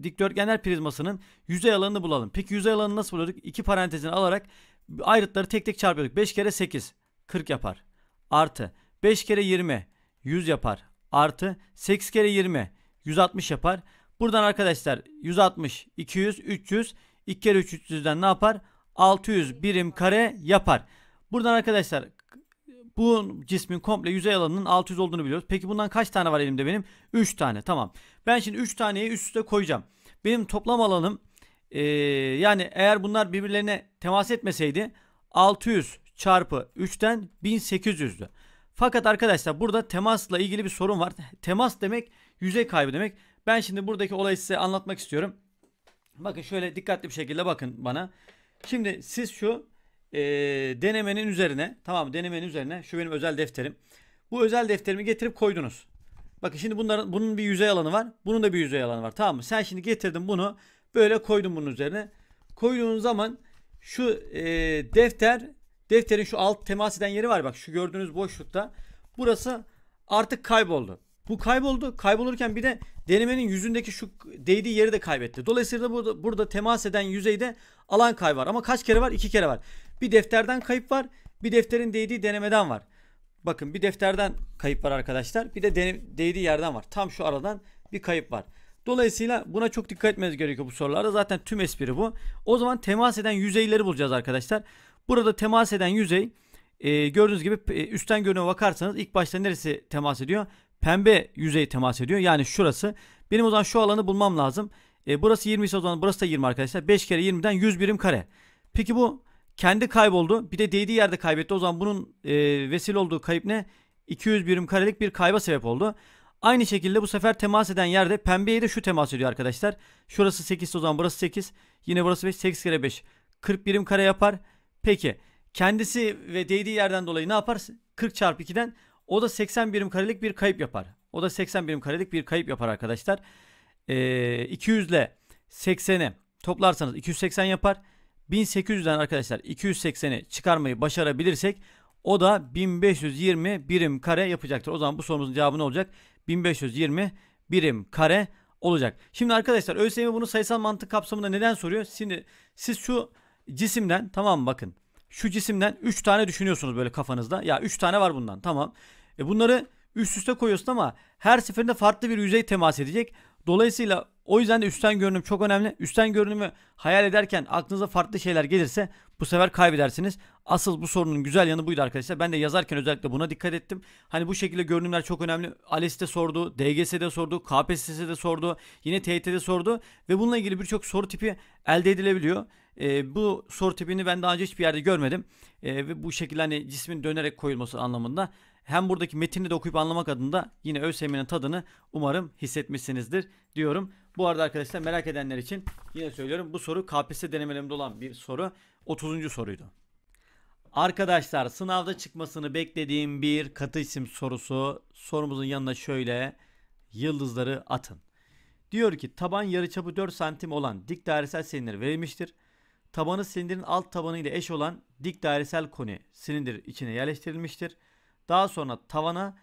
dikdörtgenler prizmasının yüzey alanını bulalım. Peki yüzey alanını nasıl buluyorduk? İki parantezini alarak ayrıtları tek tek çarpıyorduk. 5 kere 8 40 yapar. Artı 5 kere 20 100 yapar. Artı 8 kere 20 160 yapar. Buradan arkadaşlar 160, 200, 300, 2 kere 3 300'den ne yapar? 600 birim kare yapar. Buradan arkadaşlar bu cismin komple yüzey alanının 600 olduğunu biliyoruz. Peki bundan kaç tane var elimde benim? 3 tane tamam. Ben şimdi 3 taneyi üst üste koyacağım. Benim toplam alanım e, yani eğer bunlar birbirlerine temas etmeseydi 600 çarpı 3'ten 1800'dü. Fakat arkadaşlar burada temasla ilgili bir sorun var. Temas demek yüzey kaybı demek. Ben şimdi buradaki olayı size anlatmak istiyorum. Bakın şöyle dikkatli bir şekilde bakın bana. Şimdi siz şu e, denemenin üzerine tamam denemenin üzerine şu benim özel defterim. Bu özel defterimi getirip koydunuz. Bakın şimdi bunların bunun bir yüzey alanı var. Bunun da bir yüzey alanı var. Tamam mı? Sen şimdi getirdin bunu böyle koydun bunun üzerine. Koyduğun zaman şu e, defter defterin şu alt temas eden yeri var bak şu gördüğünüz boşlukta. Burası artık kayboldu. Bu kayboldu. Kaybolurken bir de Denemenin yüzündeki şu değdiği yeri de kaybetti. Dolayısıyla burada, burada temas eden yüzeyde alan kay var. Ama kaç kere var? İki kere var. Bir defterden kayıp var. Bir defterin değdiği denemeden var. Bakın bir defterden kayıp var arkadaşlar. Bir de değdiği yerden var. Tam şu aradan bir kayıp var. Dolayısıyla buna çok dikkat etmeniz gerekiyor bu sorularda. Zaten tüm espri bu. O zaman temas eden yüzeyleri bulacağız arkadaşlar. Burada temas eden yüzey e, gördüğünüz gibi e, üstten görünüme bakarsanız ilk başta neresi temas ediyor? pembe yüzeyi temas ediyor. Yani şurası. Benim o zaman şu alanı bulmam lazım. E, burası 20 ise o zaman burası da 20 arkadaşlar. 5 kere 20'den 100 birim kare. Peki bu kendi kayboldu. Bir de değdiği yerde kaybetti. O zaman bunun e, vesile olduğu kayıp ne? 200 birim karelik bir kayba sebep oldu. Aynı şekilde bu sefer temas eden yerde pembeye de şu temas ediyor arkadaşlar. Şurası 8 o zaman burası 8. Yine burası 5. 8 kere 5. 40 birim kare yapar. Peki kendisi ve değdiği yerden dolayı ne yapar? 40 çarpı 2'den o da 80 birim karelik bir kayıp yapar. O da 80 birim karelik bir kayıp yapar arkadaşlar. E, 200 ile 80'i toplarsanız 280 yapar. 1800'den arkadaşlar 280'i çıkarmayı başarabilirsek o da 1520 birim kare yapacaktır. O zaman bu sorumuzun cevabı ne olacak? 1520 birim kare olacak. Şimdi arkadaşlar ÖSYM bunu sayısal mantık kapsamında neden soruyor? Şimdi siz şu cisimden tamam bakın. Şu cisimden 3 tane düşünüyorsunuz böyle kafanızda. Ya 3 tane var bundan tamam. E bunları üst üste koyuyorsun ama her seferinde farklı bir yüzey temas edecek. Dolayısıyla o yüzden de üstten görünüm çok önemli. Üstten görünümü hayal ederken aklınıza farklı şeyler gelirse bu sefer kaybedersiniz. Asıl bu sorunun güzel yanı buydu arkadaşlar. Ben de yazarken özellikle buna dikkat ettim. Hani bu şekilde görünümler çok önemli. ALES'te sordu, DGS'de sordu, KPSS'de sordu, yine TYT'de sordu ve bununla ilgili birçok soru tipi elde edilebiliyor. E, bu soru tipini ben daha önce hiçbir yerde görmedim. E, ve bu şekilde hani cismin dönerek koyulması anlamında hem buradaki metini de okuyup anlamak adında yine ÖSYM'nin tadını umarım hissetmişsinizdir diyorum. Bu arada arkadaşlar merak edenler için yine söylüyorum bu soru KPSS denemelerinde olan bir soru 30. soruydu. Arkadaşlar sınavda çıkmasını beklediğim bir katı isim sorusu sorumuzun yanına şöyle yıldızları atın. Diyor ki taban yarıçapı 4 santim olan dik dairesel silindir verilmiştir. Tabanı silindirin alt tabanı ile eş olan dik dairesel koni silindir içine yerleştirilmiştir. Daha sonra tavana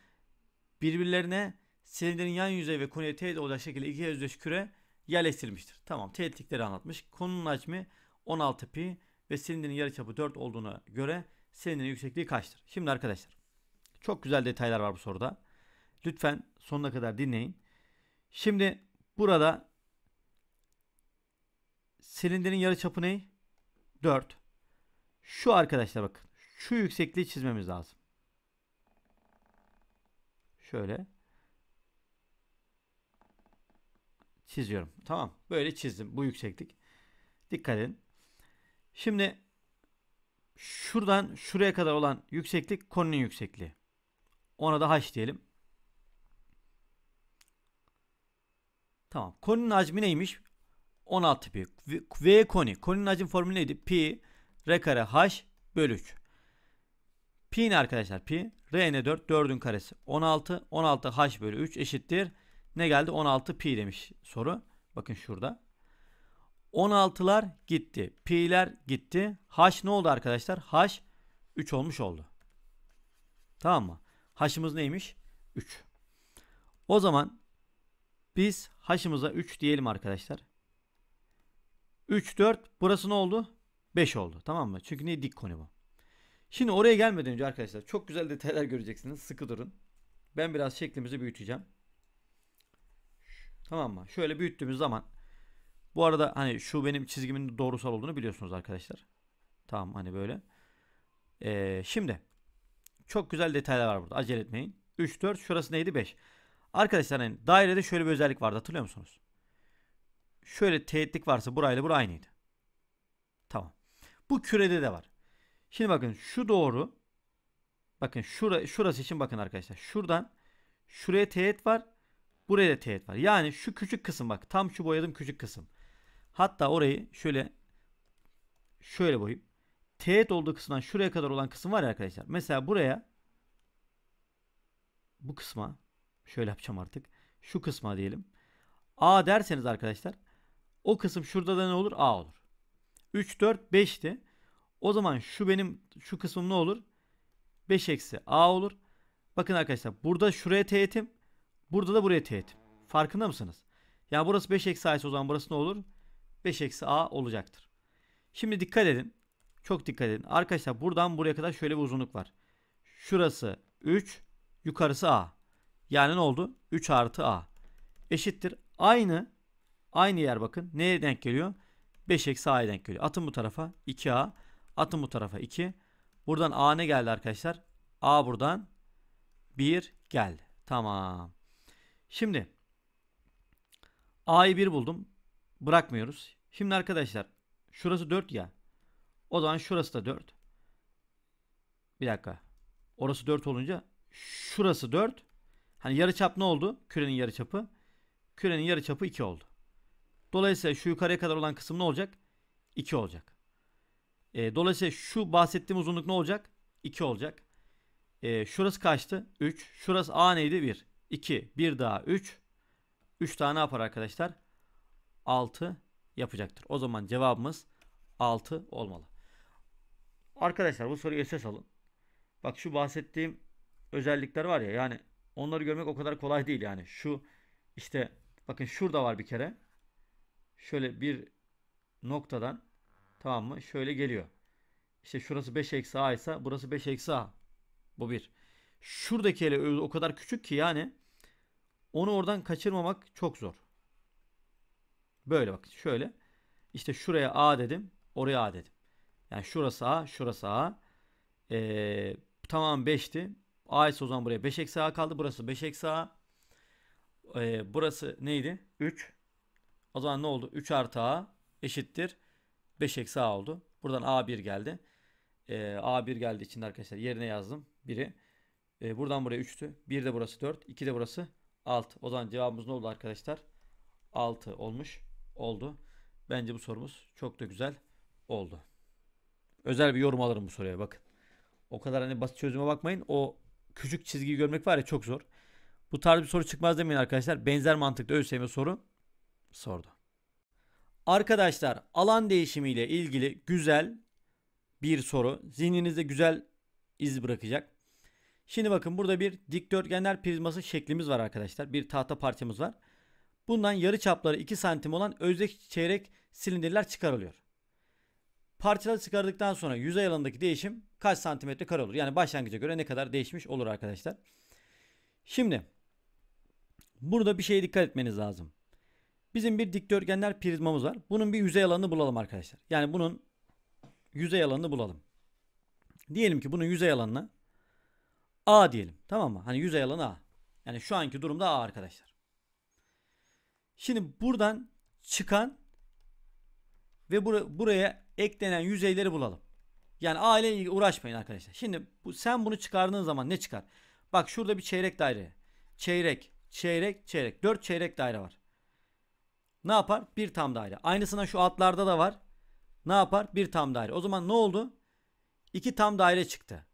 birbirlerine silindirin yan yüzey ve konuya teğet olacak şekilde iki özdeş küre yerleştirilmiştir. Tamam teğetlikleri anlatmış. Konunun hacmi 16 pi ve silindirin yarıçapı 4 olduğuna göre silindirin yüksekliği kaçtır? Şimdi arkadaşlar çok güzel detaylar var bu soruda. Lütfen sonuna kadar dinleyin. Şimdi burada silindirin yarıçapı ne? 4. Şu arkadaşlar bakın. Şu yüksekliği çizmemiz lazım şöyle çiziyorum. Tamam. Böyle çizdim. Bu yükseklik. Dikkat edin. Şimdi şuradan şuraya kadar olan yükseklik konunun yüksekliği. Ona da h diyelim. Tamam. Konunun hacmi neymiş? 16 pi. V, v koni. Konunun hacim formülü neydi? Pi r kare h bölü 3. Pi ne arkadaşlar? Pi. R ne 4? 4'ün karesi. 16. 16 h bölü 3 eşittir. Ne geldi? 16 pi demiş soru. Bakın şurada. 16'lar gitti. Pi'ler gitti. H ne oldu arkadaşlar? H 3 olmuş oldu. Tamam mı? H'ımız neymiş? 3. O zaman biz H'ımıza 3 diyelim arkadaşlar. 3, 4. Burası ne oldu? 5 oldu. Tamam mı? Çünkü ne dik koni bu. Şimdi oraya gelmeden önce arkadaşlar çok güzel detaylar göreceksiniz. Sıkı durun. Ben biraz şeklimizi büyüteceğim. Tamam mı? Şöyle büyüttüğümüz zaman bu arada hani şu benim çizgimin doğrusal olduğunu biliyorsunuz arkadaşlar. Tamam hani böyle. Ee, şimdi çok güzel detaylar var burada. Acele etmeyin. 3 4 şurası neydi 5. Arkadaşlar hani dairede şöyle bir özellik vardı hatırlıyor musunuz? Şöyle teğetlik varsa burayla bura aynıydı. Tamam. Bu kürede de var. Şimdi bakın şu doğru. Bakın şura, şurası için bakın arkadaşlar. Şuradan şuraya teğet var. Buraya da teğet var. Yani şu küçük kısım bak. Tam şu boyadım küçük kısım. Hatta orayı şöyle şöyle boyayım. Teğet olduğu kısımdan şuraya kadar olan kısım var ya arkadaşlar. Mesela buraya bu kısma şöyle yapacağım artık. Şu kısma diyelim. A derseniz arkadaşlar o kısım şurada da ne olur? A olur. 3, 4, 5'ti. O zaman şu benim şu kısmım ne olur? 5 eksi a olur. Bakın arkadaşlar burada şuraya teğetim. Burada da buraya teğetim. Farkında mısınız? Ya yani burası 5 eksi a ise o zaman burası ne olur? 5 eksi a olacaktır. Şimdi dikkat edin. Çok dikkat edin. Arkadaşlar buradan buraya kadar şöyle bir uzunluk var. Şurası 3. Yukarısı a. Yani ne oldu? 3 artı a. Eşittir. Aynı. Aynı yer bakın. Neye denk geliyor? 5 eksi a'ya denk geliyor. Atın bu tarafa 2a. Atın bu tarafa 2. Buradan A ne geldi arkadaşlar? A buradan 1 geldi. Tamam. Şimdi A'yı 1 buldum. Bırakmıyoruz. Şimdi arkadaşlar şurası 4 ya. O zaman şurası da 4. Bir dakika. Orası 4 olunca şurası 4. Hani yarıçap ne oldu? Kürenin yarıçapı. Kürenin yarıçapı 2 oldu. Dolayısıyla şu yukarıya kadar olan kısım ne olacak? 2 olacak. E, dolayısıyla şu bahsettiğim uzunluk ne olacak? 2 olacak. E, şurası kaçtı? 3. Şurası A neydi? 1. 2. 1 daha 3. 3 tane yapar arkadaşlar? 6 yapacaktır. O zaman cevabımız 6 olmalı. Arkadaşlar bu soruyu ses alın. Bak şu bahsettiğim özellikler var ya yani onları görmek o kadar kolay değil yani. Şu işte bakın şurada var bir kere. Şöyle bir noktadan Tamam mı? Şöyle geliyor. İşte şurası 5 eksi a ise burası 5 eksi a. Bu bir. Şuradaki ele o kadar küçük ki yani onu oradan kaçırmamak çok zor. Böyle bak şöyle. İşte şuraya a dedim. Oraya a dedim. Yani şurası a. Şurası a. Ee, tamam 5'ti. A ise o zaman buraya 5 eksi a kaldı. Burası 5 eksi a. Ee, burası neydi? 3. O zaman ne oldu? 3 artı a eşittir. 5 eksi A oldu. Buradan A1 geldi. E, ee, A1 geldi içinde arkadaşlar. Yerine yazdım. 1'i. E, ee, buradan buraya 3'tü. 1 de burası 4. 2 de burası 6. O zaman cevabımız ne oldu arkadaşlar? 6 olmuş oldu. Bence bu sorumuz çok da güzel oldu. Özel bir yorum alırım bu soruya bakın. O kadar hani basit çözüme bakmayın. O küçük çizgiyi görmek var ya çok zor. Bu tarz bir soru çıkmaz demeyin arkadaşlar. Benzer mantıkta ÖSYM soru sordu. Arkadaşlar alan değişimi ile ilgili güzel bir soru. Zihninizde güzel iz bırakacak. Şimdi bakın burada bir dikdörtgenler prizması şeklimiz var arkadaşlar. Bir tahta parçamız var. Bundan yarı çapları 2 santim olan özdek çeyrek silindirler çıkarılıyor. Parçaları çıkardıktan sonra yüzey alanındaki değişim kaç santimetre kare olur? Yani başlangıca göre ne kadar değişmiş olur arkadaşlar. Şimdi burada bir şeye dikkat etmeniz lazım. Bizim bir dikdörtgenler prizmamız var. Bunun bir yüzey alanını bulalım arkadaşlar. Yani bunun yüzey alanını bulalım. Diyelim ki bunun yüzey alanına A diyelim. Tamam mı? Hani yüzey alanı A. Yani şu anki durumda A arkadaşlar. Şimdi buradan çıkan ve bur buraya eklenen yüzeyleri bulalım. Yani A ile uğraşmayın arkadaşlar. Şimdi bu, sen bunu çıkardığın zaman ne çıkar? Bak şurada bir çeyrek daire. Çeyrek, çeyrek, çeyrek. dört çeyrek daire var ne yapar? Bir tam daire. Aynısına şu altlarda da var. Ne yapar? Bir tam daire. O zaman ne oldu? İki tam daire çıktı.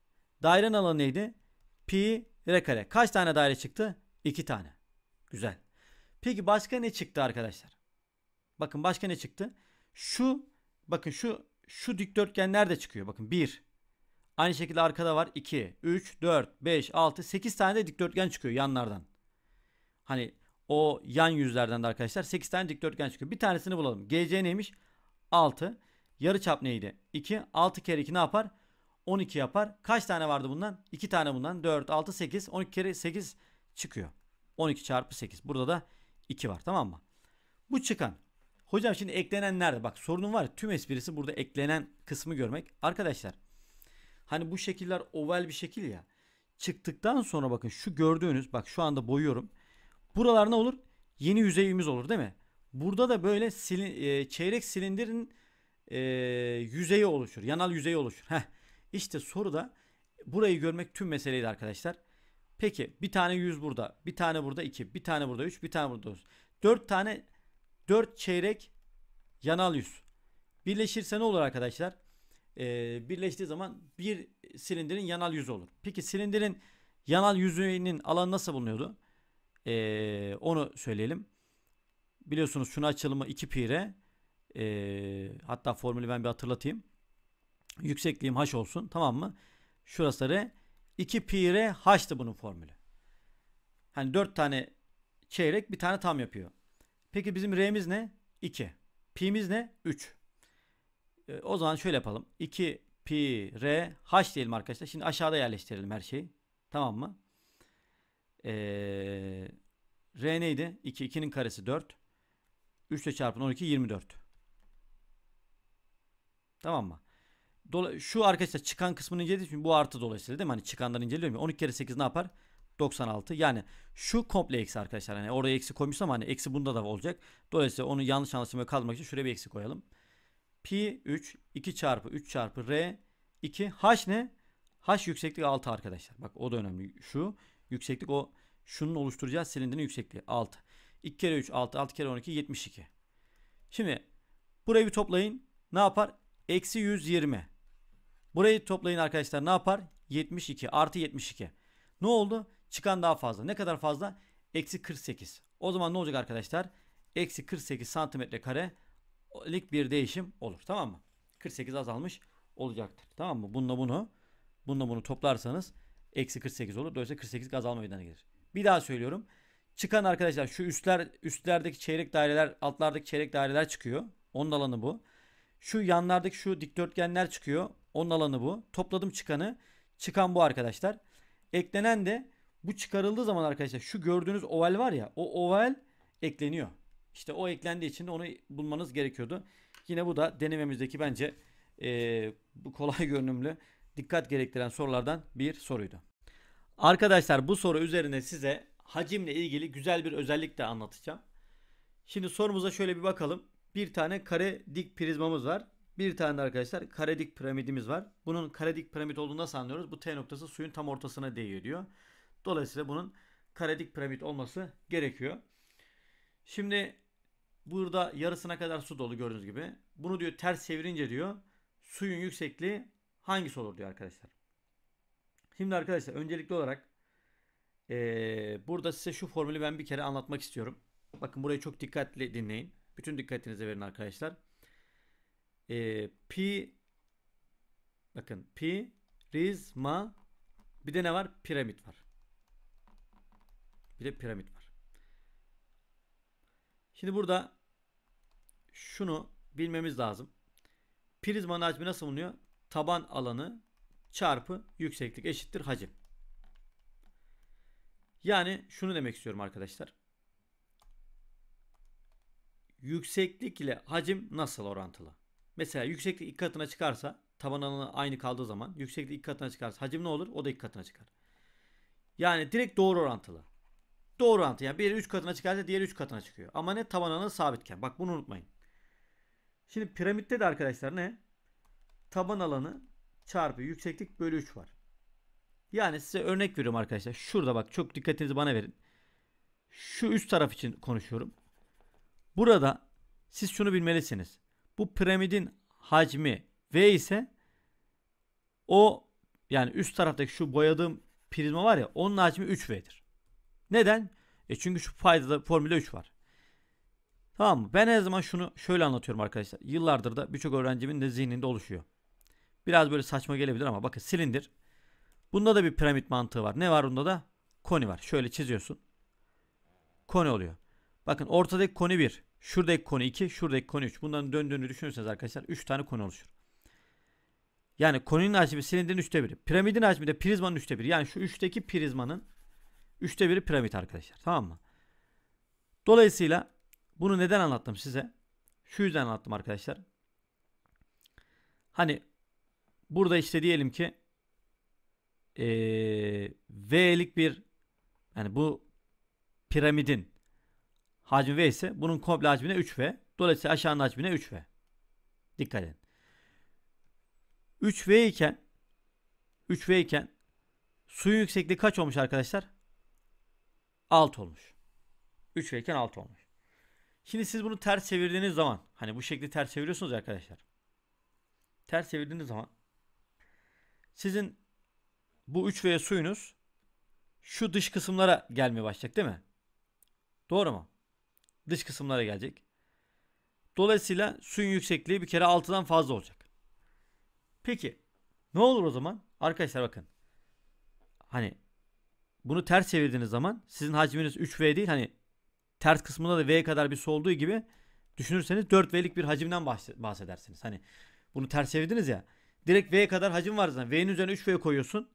Dairenin alanı neydi? Pi r kare. Kaç tane daire çıktı? İki tane. Güzel. Peki başka ne çıktı arkadaşlar? Bakın başka ne çıktı? Şu bakın şu şu dikdörtgenler de çıkıyor. Bakın 1. Aynı şekilde arkada var 2, 3, 4, 5, 6, 8 tane de dikdörtgen çıkıyor yanlardan. Hani o yan yüzlerden de arkadaşlar 8 tane dikdörtgen çıkıyor. Bir tanesini bulalım. GC neymiş? 6. Yarıçap neydi? 2. 6 kere 2 ne yapar? 12 yapar. Kaç tane vardı bundan? 2 tane bundan. 4, 6, 8. 12 kere 8 çıkıyor. 12 çarpı 8. Burada da 2 var tamam mı? Bu çıkan. Hocam şimdi eklenen nerede? Bak sorunum var. Tüm esprisi burada eklenen kısmı görmek. Arkadaşlar hani bu şekiller oval bir şekil ya. Çıktıktan sonra bakın şu gördüğünüz bak şu anda boyuyorum. Buralar ne olur? Yeni yüzeyimiz olur değil mi? Burada da böyle silin, e, çeyrek silindirin e, yüzeyi oluşur. Yanal yüzeyi oluşur. Heh. İşte soruda burayı görmek tüm meseleydi arkadaşlar. Peki bir tane yüz burada, bir tane burada iki, bir tane burada üç, bir tane burada dört. Dört tane dört çeyrek yanal yüz. Birleşirse ne olur arkadaşlar? Ee, birleştiği zaman bir silindirin yanal yüzü olur. Peki silindirin yanal yüzünün alanı nasıl bulunuyordu? Ee, onu söyleyelim. Biliyorsunuz şunu açılımı 2 pire e, hatta formülü ben bir hatırlatayım. Yüksekliğim h olsun tamam mı? Şurası r. 2 pire h'tı bunun formülü. Hani 4 tane çeyrek bir tane tam yapıyor. Peki bizim r'miz ne? 2. Pi'miz ne? 3. E, o zaman şöyle yapalım. 2 pi r h diyelim arkadaşlar. Şimdi aşağıda yerleştirelim her şeyi. Tamam mı? Ee, R neydi? 2, 2'nin karesi 4. 3 ile çarpın 12, 24. Tamam mı? Dola şu arkadaşlar çıkan kısmını inceledik. bu artı dolayısıyla değil mi? Hani çıkanları inceliyorum ya. 12 kere 8 ne yapar? 96. Yani şu komple eksi arkadaşlar. Hani oraya eksi koymuşsam hani eksi bunda da olacak. Dolayısıyla onu yanlış anlaşılmaya kalmak için şuraya bir eksi koyalım. Pi 3 2 çarpı 3 çarpı R 2 H ne? H yükseklik 6 arkadaşlar. Bak o da önemli. Şu Yükseklik o şunun oluşturacağı silindirin yüksekliği 6. 2 kere 3 6 6 kere 12 72. Şimdi burayı bir toplayın. Ne yapar? Eksi 120. Burayı toplayın arkadaşlar ne yapar? 72 artı 72. Ne oldu? Çıkan daha fazla. Ne kadar fazla? Eksi 48. O zaman ne olacak arkadaşlar? Eksi 48 santimetre karelik bir değişim olur. Tamam mı? 48 azalmış olacaktır. Tamam mı? Bununla bunu bununla bunu toplarsanız eksi 48 olur. Dolayısıyla 48 gaz alma meydana gelir. Bir daha söylüyorum. Çıkan arkadaşlar şu üstler üstlerdeki çeyrek daireler altlardaki çeyrek daireler çıkıyor. Onun alanı bu. Şu yanlardaki şu dikdörtgenler çıkıyor. Onun alanı bu. Topladım çıkanı. Çıkan bu arkadaşlar. Eklenen de bu çıkarıldığı zaman arkadaşlar şu gördüğünüz oval var ya o oval ekleniyor. İşte o eklendiği için de onu bulmanız gerekiyordu. Yine bu da denememizdeki bence e, bu kolay görünümlü dikkat gerektiren sorulardan bir soruydu. Arkadaşlar bu soru üzerine size hacimle ilgili güzel bir özellik de anlatacağım. Şimdi sorumuza şöyle bir bakalım. Bir tane kare dik prizmamız var. Bir tane de arkadaşlar kare dik piramidimiz var. Bunun kare dik piramit olduğunu nasıl anlıyoruz? Bu T noktası suyun tam ortasına değiyor diyor. Dolayısıyla bunun kare dik piramit olması gerekiyor. Şimdi burada yarısına kadar su dolu gördüğünüz gibi. Bunu diyor ters çevirince diyor suyun yüksekliği hangisi olur diyor arkadaşlar. Şimdi arkadaşlar öncelikli olarak ee, burada size şu formülü ben bir kere anlatmak istiyorum. Bakın burayı çok dikkatli dinleyin. Bütün dikkatinizi verin arkadaşlar. Ee, pi bakın pi rizma bir de ne var? Piramit var. Bir de piramit var. Şimdi burada şunu bilmemiz lazım. Prizmanın hacmi nasıl bulunuyor? Taban alanı çarpı yükseklik eşittir hacim. Yani şunu demek istiyorum arkadaşlar. Yükseklik ile hacim nasıl orantılı? Mesela yükseklik iki katına çıkarsa taban alanı aynı kaldığı zaman yükseklik iki katına çıkarsa hacim ne olur? O da iki katına çıkar. Yani direkt doğru orantılı. Doğru orantı yani biri 3 katına çıkarsa diğeri 3 katına çıkıyor. Ama ne taban alanı sabitken. Bak bunu unutmayın. Şimdi piramitte de arkadaşlar ne? Taban alanı çarpı yükseklik bölü 3 var. Yani size örnek veriyorum arkadaşlar. Şurada bak çok dikkatinizi bana verin. Şu üst taraf için konuşuyorum. Burada siz şunu bilmelisiniz. Bu piramidin hacmi V ise o yani üst taraftaki şu boyadığım prizma var ya onun hacmi 3V'dir. Neden? E çünkü şu faydada formüle 3 var. Tamam mı? Ben her zaman şunu şöyle anlatıyorum arkadaşlar. Yıllardır da birçok öğrencimin de zihninde oluşuyor. Biraz böyle saçma gelebilir ama bakın silindir. Bunda da bir piramit mantığı var. Ne var bunda da? Koni var. Şöyle çiziyorsun. Koni oluyor. Bakın ortadaki koni 1. Şuradaki koni 2. Şuradaki koni 3. Bunların döndüğünü düşünürseniz arkadaşlar 3 tane koni oluşur. Yani koninin hacmi silindirin 3'te 1'i. Piramidin hacmi de prizmanın 3'te 1'i. Yani şu 3'teki prizmanın 3'te 1'i piramit arkadaşlar. Tamam mı? Dolayısıyla bunu neden anlattım size? Şu yüzden anlattım arkadaşlar. Hani Burada işte diyelim ki ee, V'lik bir yani bu piramidin hacmi V ise bunun komple hacmine 3V. Dolayısıyla aşağının hacmine 3V. Dikkat edin. 3V iken 3V iken suyun yüksekliği kaç olmuş arkadaşlar? 6 olmuş. 3V iken 6 olmuş. Şimdi siz bunu ters çevirdiğiniz zaman hani bu şekli ters çeviriyorsunuz arkadaşlar. Ters çevirdiğiniz zaman sizin bu 3V suyunuz şu dış kısımlara gelmeye başlayacak değil mi? Doğru mu? Dış kısımlara gelecek. Dolayısıyla suyun yüksekliği bir kere 6'dan fazla olacak. Peki ne olur o zaman? Arkadaşlar bakın. Hani bunu ters çevirdiğiniz zaman sizin hacminiz 3V değil hani ters kısmında da V kadar bir su olduğu gibi düşünürseniz 4V'lik bir hacimden bahsedersiniz. Hani bunu ters çevirdiniz ya. Direkt V kadar hacim var zaten. V'nin üzerine 3V koyuyorsun.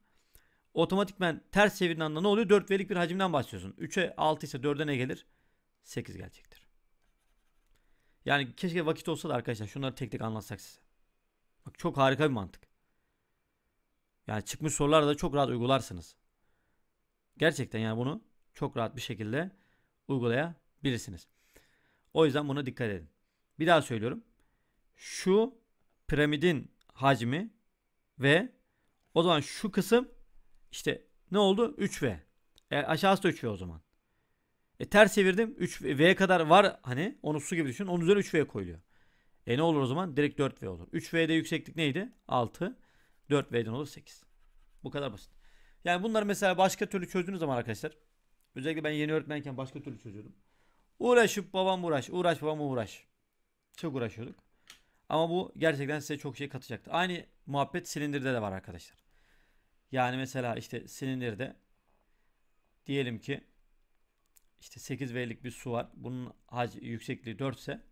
Otomatikmen ters çevirdiğin anda ne oluyor? 4V'lik bir hacimden başlıyorsun. 3'e 6 ise 4'e ne gelir? 8 gelecektir. Yani keşke vakit olsa da arkadaşlar şunları tek tek anlatsak size. Bak çok harika bir mantık. Yani çıkmış sorularda da çok rahat uygularsınız. Gerçekten yani bunu çok rahat bir şekilde uygulayabilirsiniz. O yüzden buna dikkat edin. Bir daha söylüyorum. Şu piramidin hacmi ve O zaman şu kısım işte ne oldu? 3V. E, aşağısı da 3V o zaman. E, ters çevirdim. 3V kadar var hani. Onu su gibi düşün. Onun üzerine 3V koyuluyor. E ne olur o zaman? Direkt 4V olur. 3V'de yükseklik neydi? 6. 4V'den olur 8. Bu kadar basit. Yani bunları mesela başka türlü çözdüğünüz zaman arkadaşlar. Özellikle ben yeni öğretmenken başka türlü çözüyordum. Uğraşıp babam uğraş. Uğraş babam uğraş. Çok uğraşıyorduk. Ama bu gerçekten size çok şey katacaktır. Aynı muhabbet silindirde de var arkadaşlar. Yani mesela işte silindirde diyelim ki işte 8 V'lik bir su var. Bunun hac yüksekliği 4 ise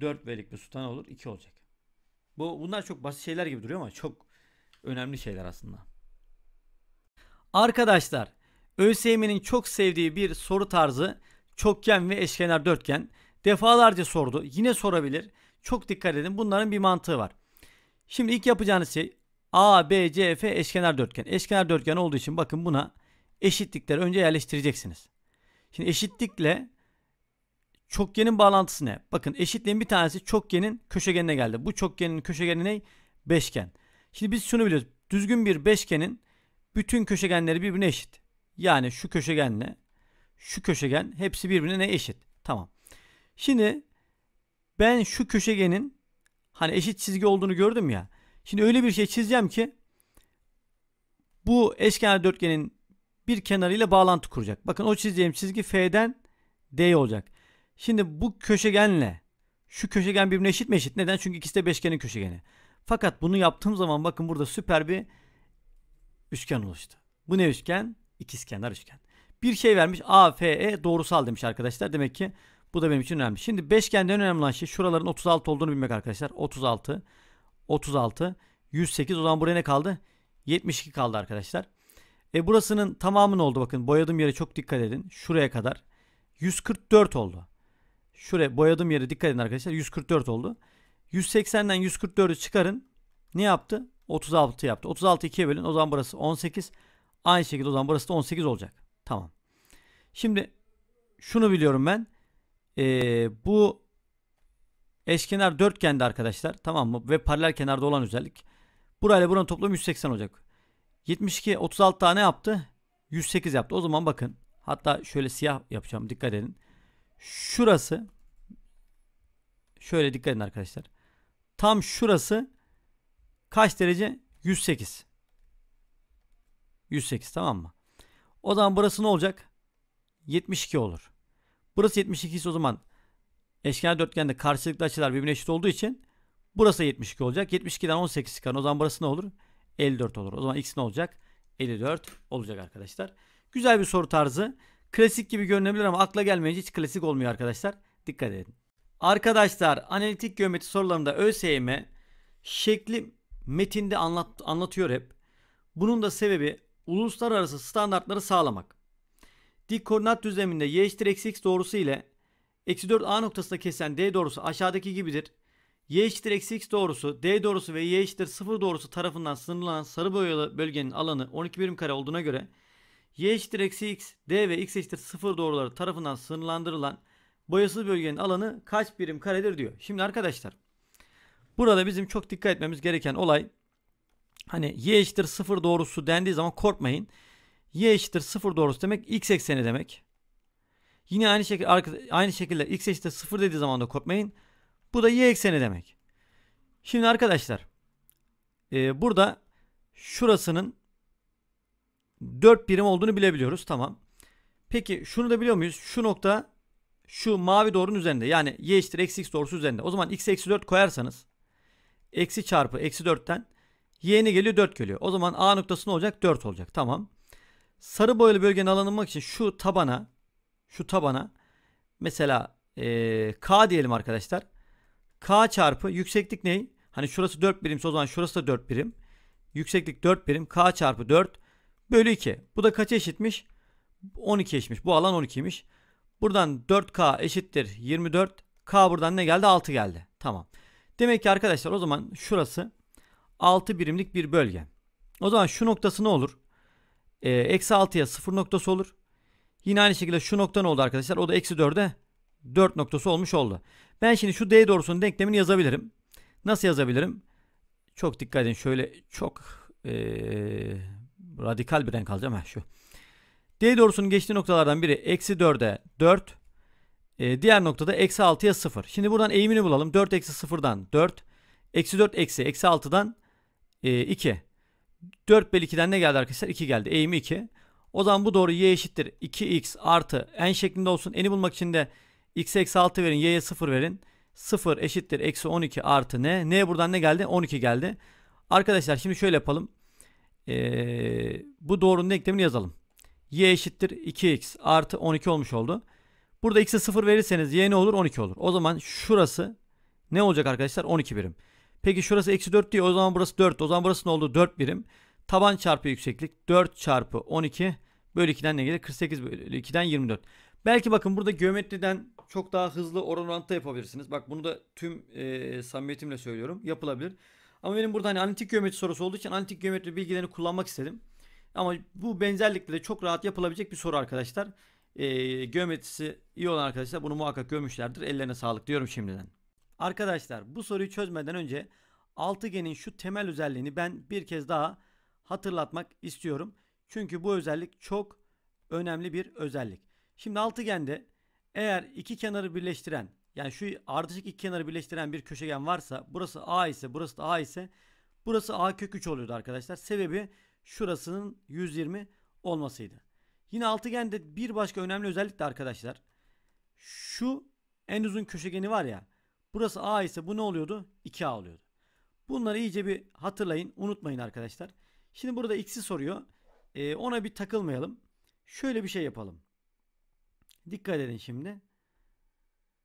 4 V'lik bir sudan olur 2 olacak. Bu bunlar çok basit şeyler gibi duruyor ama çok önemli şeyler aslında. Arkadaşlar, ÖSYM'nin çok sevdiği bir soru tarzı çokgen ve eşkenar dörtgen. Defalarca sordu. Yine sorabilir. Çok dikkat edin. Bunların bir mantığı var. Şimdi ilk yapacağınız şey A, B, C, F eşkenar dörtgen. Eşkenar dörtgen olduğu için bakın buna eşitlikleri önce yerleştireceksiniz. Şimdi eşitlikle çokgenin bağlantısı ne? Bakın eşitliğin bir tanesi çokgenin köşegenine geldi. Bu çokgenin köşegeni ne? Beşgen. Şimdi biz şunu biliyoruz. Düzgün bir beşgenin bütün köşegenleri birbirine eşit. Yani şu köşegenle şu köşegen hepsi birbirine ne eşit. Tamam. Şimdi ben şu köşegenin hani eşit çizgi olduğunu gördüm ya. Şimdi öyle bir şey çizeceğim ki bu eşkenar dörtgenin bir kenarıyla bağlantı kuracak. Bakın o çizeceğim çizgi F'den D'ye olacak. Şimdi bu köşegenle şu köşegen birbirine eşit mi eşit? Neden? Çünkü ikisi de beşgenin köşegeni. Fakat bunu yaptığım zaman bakın burada süper bir üçgen oluştu. Bu ne üçgen? İkizkenar üçgen. Bir şey vermiş AFE doğrusal demiş arkadaşlar. Demek ki bu da benim için önemli. Şimdi beşgende en önemli olan şey şuraların 36 olduğunu bilmek arkadaşlar. 36, 36, 108 o zaman buraya ne kaldı? 72 kaldı arkadaşlar. E burasının tamamı ne oldu? Bakın boyadığım yere çok dikkat edin. Şuraya kadar 144 oldu. Şuraya boyadığım yere dikkat edin arkadaşlar. 144 oldu. 180'den 144'ü çıkarın. Ne yaptı? 36 yaptı. 36 ikiye bölün. O zaman burası 18. Aynı şekilde o zaman burası da 18 olacak. Tamam. Şimdi şunu biliyorum ben. Ee, bu eşkenar dörtgende arkadaşlar tamam mı? Ve paralel kenarda olan özellik. Burayla buranın toplamı 180 olacak. 72 36 tane yaptı. 108 yaptı. O zaman bakın. Hatta şöyle siyah yapacağım. Dikkat edin. Şurası şöyle dikkat edin arkadaşlar. Tam şurası kaç derece? 108. 108 tamam mı? O zaman burası ne olacak? 72 olur. Burası 72 ise o zaman eşkenar dörtgende karşılıklı açılar birbirine eşit olduğu için burası 72 olacak. 72'den 18 çıkar. O zaman burası ne olur? 54 olur. O zaman x ne olacak? 54 olacak arkadaşlar. Güzel bir soru tarzı. Klasik gibi görünebilir ama akla gelmeyince hiç klasik olmuyor arkadaşlar. Dikkat edin. Arkadaşlar analitik geometri sorularında ÖSYM şekli metinde anlat, anlatıyor hep. Bunun da sebebi uluslararası standartları sağlamak. Dik koordinat düzleminde y eşittir eksi x doğrusu ile eksi 4 a noktasında kesen d doğrusu aşağıdaki gibidir. y eşittir eksi x doğrusu, d doğrusu ve y eşittir 0 doğrusu tarafından sınırlanan sarı boyalı bölgenin alanı 12 birim kare olduğuna göre y eşittir eksi x, d ve x eşittir 0 doğruları tarafından sınırlandırılan boyasız bölgenin alanı kaç birim karedir diyor. Şimdi arkadaşlar burada bizim çok dikkat etmemiz gereken olay hani y eşittir 0 doğrusu dendiği zaman korkmayın y eşittir 0 doğrusu demek x ekseni demek. Yine aynı şekilde aynı şekilde x eşittir 0 dediği zaman da kopmayın. Bu da y ekseni demek. Şimdi arkadaşlar e, burada şurasının 4 birim olduğunu bilebiliyoruz. Tamam. Peki şunu da biliyor muyuz? Şu nokta şu mavi doğrunun üzerinde. Yani y eşittir eksi x doğrusu üzerinde. O zaman x eksi 4 koyarsanız eksi çarpı eksi 4'ten y'ni geliyor 4 geliyor. O zaman a noktası ne olacak? 4 olacak. Tamam. Sarı boyalı bölgenin alanılmak için şu tabana şu tabana mesela e, K diyelim arkadaşlar. K çarpı yükseklik ne? Hani şurası 4 birimse o zaman şurası da 4 birim. Yükseklik 4 birim. K çarpı 4 bölü 2. Bu da kaça eşitmiş? 12 eşitmiş. Bu alan 12'ymiş. Buradan 4K eşittir 24. K buradan ne geldi? 6 geldi. Tamam. Demek ki arkadaşlar o zaman şurası 6 birimlik bir bölge. O zaman şu noktası ne olur? Ee, eksi 6'ya 0 noktası olur. Yine aynı şekilde şu nokta ne oldu arkadaşlar? O da eksi 4'e 4 noktası olmuş oldu. Ben şimdi şu D doğrusunun denklemini yazabilirim. Nasıl yazabilirim? Çok dikkat edin. Şöyle çok ee, radikal bir renk alacağım. Heh, şu. D doğrusunun geçtiği noktalardan biri eksi 4'e 4. E, diğer noktada eksi 6'ya 0. Şimdi buradan eğimini bulalım. 4 eksi 0'dan 4. Eksi 4 eksi eksi 6'dan e, 2. 4 bölü 2'den ne geldi arkadaşlar? 2 geldi. Eğimi 2. O zaman bu doğru y eşittir 2x artı n şeklinde olsun. N'i bulmak için de x eksi 6 verin. y'ye 0 verin. 0 eşittir eksi 12 artı n. n buradan ne geldi? 12 geldi. Arkadaşlar şimdi şöyle yapalım. Ee, bu doğrunun denklemini yazalım. y eşittir 2x artı 12 olmuş oldu. Burada x'e 0 verirseniz y ne olur? 12 olur. O zaman şurası ne olacak arkadaşlar? 12 birim. Peki şurası eksi 4 diyor. O zaman burası 4. O zaman burası ne oldu? 4 birim. Taban çarpı yükseklik 4 çarpı 12 bölü 2'den ne gelir? 48 bölü 2'den 24. Belki bakın burada geometriden çok daha hızlı oran orantı yapabilirsiniz. Bak bunu da tüm e, samimiyetimle söylüyorum. Yapılabilir. Ama benim burada hani analitik geometri sorusu olduğu için analitik geometri bilgilerini kullanmak istedim. Ama bu benzerlikle de çok rahat yapılabilecek bir soru arkadaşlar. E, geometrisi iyi olan arkadaşlar bunu muhakkak görmüşlerdir. Ellerine sağlık diyorum şimdiden. Arkadaşlar bu soruyu çözmeden önce altıgenin şu temel özelliğini ben bir kez daha hatırlatmak istiyorum. Çünkü bu özellik çok önemli bir özellik. Şimdi altıgende eğer iki kenarı birleştiren yani şu ardışık iki kenarı birleştiren bir köşegen varsa burası A ise burası da A ise burası A kök 3 oluyordu arkadaşlar. Sebebi şurasının 120 olmasıydı. Yine altıgende bir başka önemli özellik de arkadaşlar şu en uzun köşegeni var ya Burası A ise bu ne oluyordu? 2A oluyordu. Bunları iyice bir hatırlayın. Unutmayın arkadaşlar. Şimdi burada x'i soruyor. Ee, ona bir takılmayalım. Şöyle bir şey yapalım. Dikkat edin şimdi.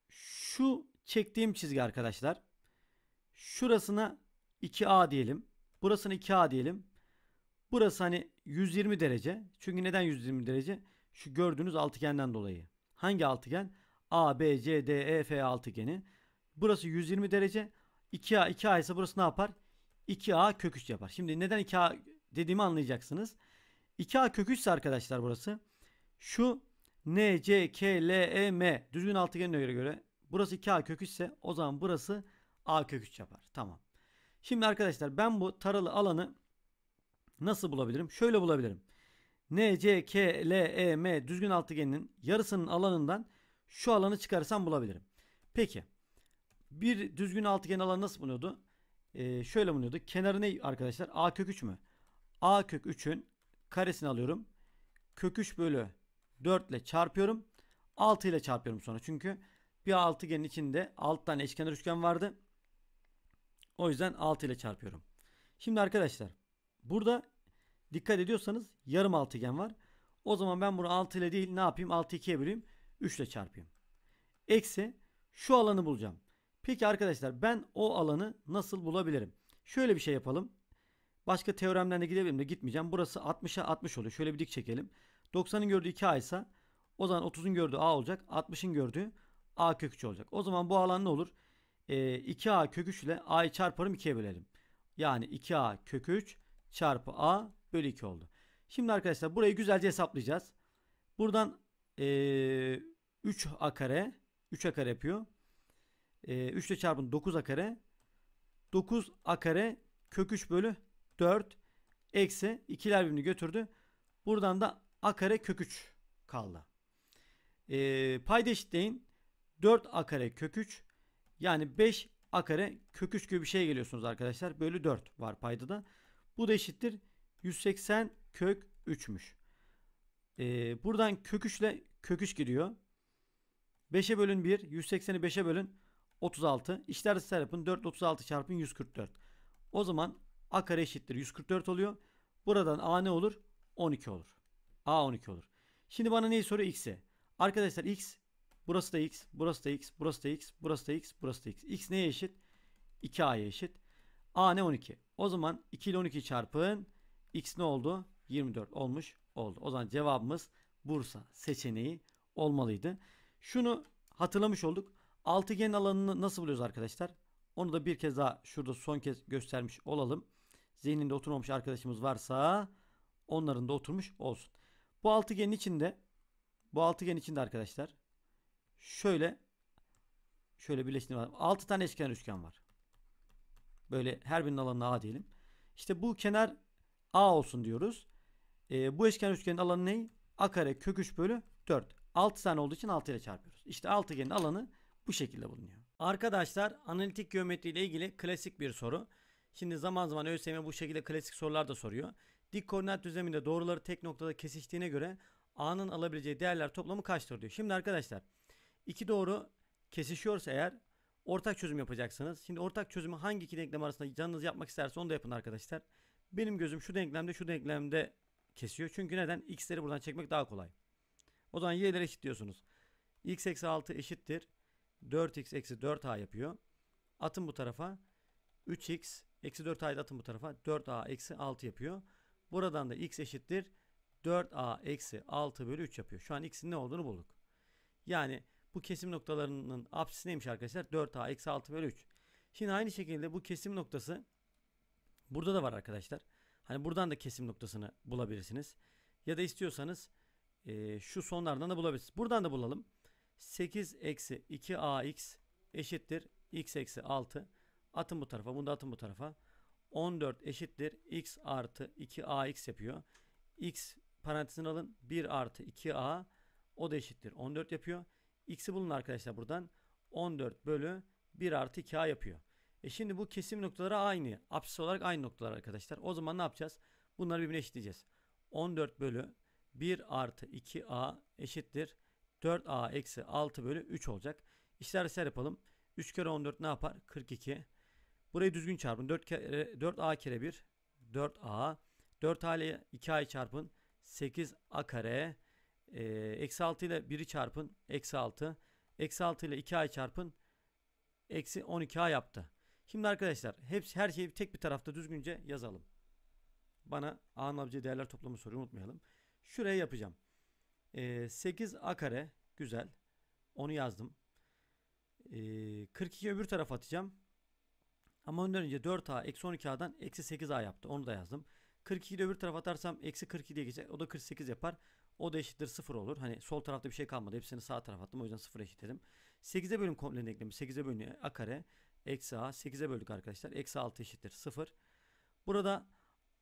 Şu çektiğim çizgi arkadaşlar. Şurasına 2A diyelim. Burasına 2A diyelim. Burası hani 120 derece. Çünkü neden 120 derece? Şu gördüğünüz altıgenden dolayı. Hangi altıgen? A, B, C, D, E, F altıgeni. Burası 120 derece. 2A 2A ise burası ne yapar? 2A kök 3 yapar. Şimdi neden 2A dediğimi anlayacaksınız. 2A kök 3 ise arkadaşlar burası. Şu N, C, K, L, E, M düzgün altıgenine göre göre burası 2A kök 3 ise o zaman burası A kök 3 yapar. Tamam. Şimdi arkadaşlar ben bu taralı alanı nasıl bulabilirim? Şöyle bulabilirim. N, C, K, L, E, M düzgün altıgenin yarısının alanından şu alanı çıkarsam bulabilirim. Peki. Bir düzgün altıgen alanı nasıl bulunuyordu? Ee, şöyle bulunuyordu. Kenarı ne arkadaşlar? A kök 3 mü? A kök 3'ün karesini alıyorum. Kök 3 bölü 4 ile çarpıyorum. 6 ile çarpıyorum sonra. Çünkü bir altıgenin içinde 6 tane eşkenar üçgen vardı. O yüzden 6 ile çarpıyorum. Şimdi arkadaşlar burada dikkat ediyorsanız yarım altıgen var. O zaman ben bunu 6 ile değil ne yapayım? 6 2'ye böleyim. 3 ile çarpayım. Eksi şu alanı bulacağım. Peki arkadaşlar ben o alanı nasıl bulabilirim? Şöyle bir şey yapalım. Başka teoremden de gidebilirim de gitmeyeceğim. Burası 60'a 60 oluyor. Şöyle bir dik çekelim. 90'ın gördüğü 2A ise o zaman 30'un gördüğü A olacak. 60'ın gördüğü A kök 3 olacak. O zaman bu alan ne olur? E, ee, 2A kök 3 ile A'yı çarparım 2'ye bölerim. Yani 2A kök 3 çarpı A bölü 2 oldu. Şimdi arkadaşlar burayı güzelce hesaplayacağız. Buradan e, ee, 3A kare 3A kare yapıyor. E, 3 ile çarpın 9 a kare. 9 a kare kök 3 bölü 4 eksi 2 ikiler birbirini götürdü. Buradan da a kare kök 3 kaldı. E, payda eşitleyin. 4 a kare kök 3 yani 5 a kare kök 3 gibi bir şeye geliyorsunuz arkadaşlar. Bölü 4 var payda da. Bu da eşittir 180 kök 3'müş. E, ee, buradan kök 3 ile kök 3 giriyor. 5'e bölün 1. 180'i 5'e bölün. 36. İşler dışlar yapın. 4 36 çarpın 144. O zaman a kare eşittir 144 oluyor. Buradan a ne olur? 12 olur. A 12 olur. Şimdi bana neyi soruyor? X'i. Arkadaşlar x burası da x, burası da x, burası da x, burası da x, burası da x. X neye eşit? 2a'ya eşit. A ne 12? O zaman 2 ile 12 çarpın x ne oldu? 24 olmuş oldu. O zaman cevabımız Bursa seçeneği olmalıydı. Şunu hatırlamış olduk. Altıgen alanını nasıl buluyoruz arkadaşlar? Onu da bir kez daha şurada son kez göstermiş olalım. Zihninde oturmamış arkadaşımız varsa onların da oturmuş olsun. Bu altıgenin içinde bu altıgen içinde arkadaşlar şöyle şöyle birleştirme var. 6 tane eşkenar üçgen var. Böyle her birinin alanına A diyelim. İşte bu kenar A olsun diyoruz. E, bu eşkenar üçgenin alanı ne? A kare kök 3 bölü 4. 6 tane olduğu için 6 ile çarpıyoruz. İşte altıgenin alanı bu şekilde bulunuyor. Arkadaşlar analitik geometri ile ilgili klasik bir soru. Şimdi zaman zaman ÖSYM bu şekilde klasik sorular da soruyor. Dik koordinat düzleminde doğruları tek noktada kesiştiğine göre A'nın alabileceği değerler toplamı kaçtır diyor. Şimdi arkadaşlar iki doğru kesişiyorsa eğer ortak çözüm yapacaksınız. Şimdi ortak çözümü hangi iki denklem arasında canınız yapmak isterse onu da yapın arkadaşlar. Benim gözüm şu denklemde şu denklemde kesiyor. Çünkü neden? X'leri buradan çekmek daha kolay. O zaman y'leri eşitliyorsunuz. X eksi 6 eşittir. 4x eksi 4a yapıyor. Atın bu tarafa 3x eksi 4a'yı da atın bu tarafa 4a eksi 6 yapıyor. Buradan da x eşittir 4a eksi 6 bölü 3 yapıyor. Şu an x'in ne olduğunu bulduk. Yani bu kesim noktalarının apsisi neymiş arkadaşlar? 4a eksi 6 bölü 3. Şimdi aynı şekilde bu kesim noktası burada da var arkadaşlar. Hani buradan da kesim noktasını bulabilirsiniz. Ya da istiyorsanız e, şu sonlardan da bulabilirsiniz. Buradan da bulalım. 8 eksi 2ax eşittir x eksi 6. Atın bu tarafa bunu da atın bu tarafa. 14 eşittir x artı 2ax yapıyor. x parantezini alın 1 artı 2a o da eşittir 14 yapıyor. x'i bulun arkadaşlar buradan 14 bölü 1 artı 2a yapıyor. E şimdi bu kesim noktaları aynı. Apsis olarak aynı noktalar arkadaşlar. O zaman ne yapacağız? Bunları birbirine eşitleyeceğiz. 14 bölü 1 artı 2a eşittir 4a eksi 6 bölü 3 olacak. İşler yapalım. 3 kere 14 ne yapar? 42. Burayı düzgün çarpın. 4 kere 4a kere 1 4a. 4a ile 2 a çarpın. 8a kare. Ee, eksi 6 ile 1'i çarpın. Eksi 6. Eksi 6 ile 2 a çarpın. Eksi 12a yaptı. Şimdi arkadaşlar hepsi, her şeyi tek bir tarafta düzgünce yazalım. Bana A'nın alabileceği değerler toplamı soruyu unutmayalım. Şuraya yapacağım. 8 ee, a kare güzel. Onu yazdım. E, ee, 42 öbür tarafa atacağım. Ama önden önce 4a eksi 12a'dan eksi 8a yaptı. Onu da yazdım. 42'yi öbür tarafa atarsam eksi 42 diye geçecek. O da 48 yapar. O da eşittir 0 olur. Hani sol tarafta bir şey kalmadı. Hepsini sağ tarafa attım. O yüzden 0 eşitledim. 8'e bölüm komple eklemiş. 8'e bölünüyor. A kare. Eksi A. 8'e böldük arkadaşlar. Eksi 6 eşittir 0. Burada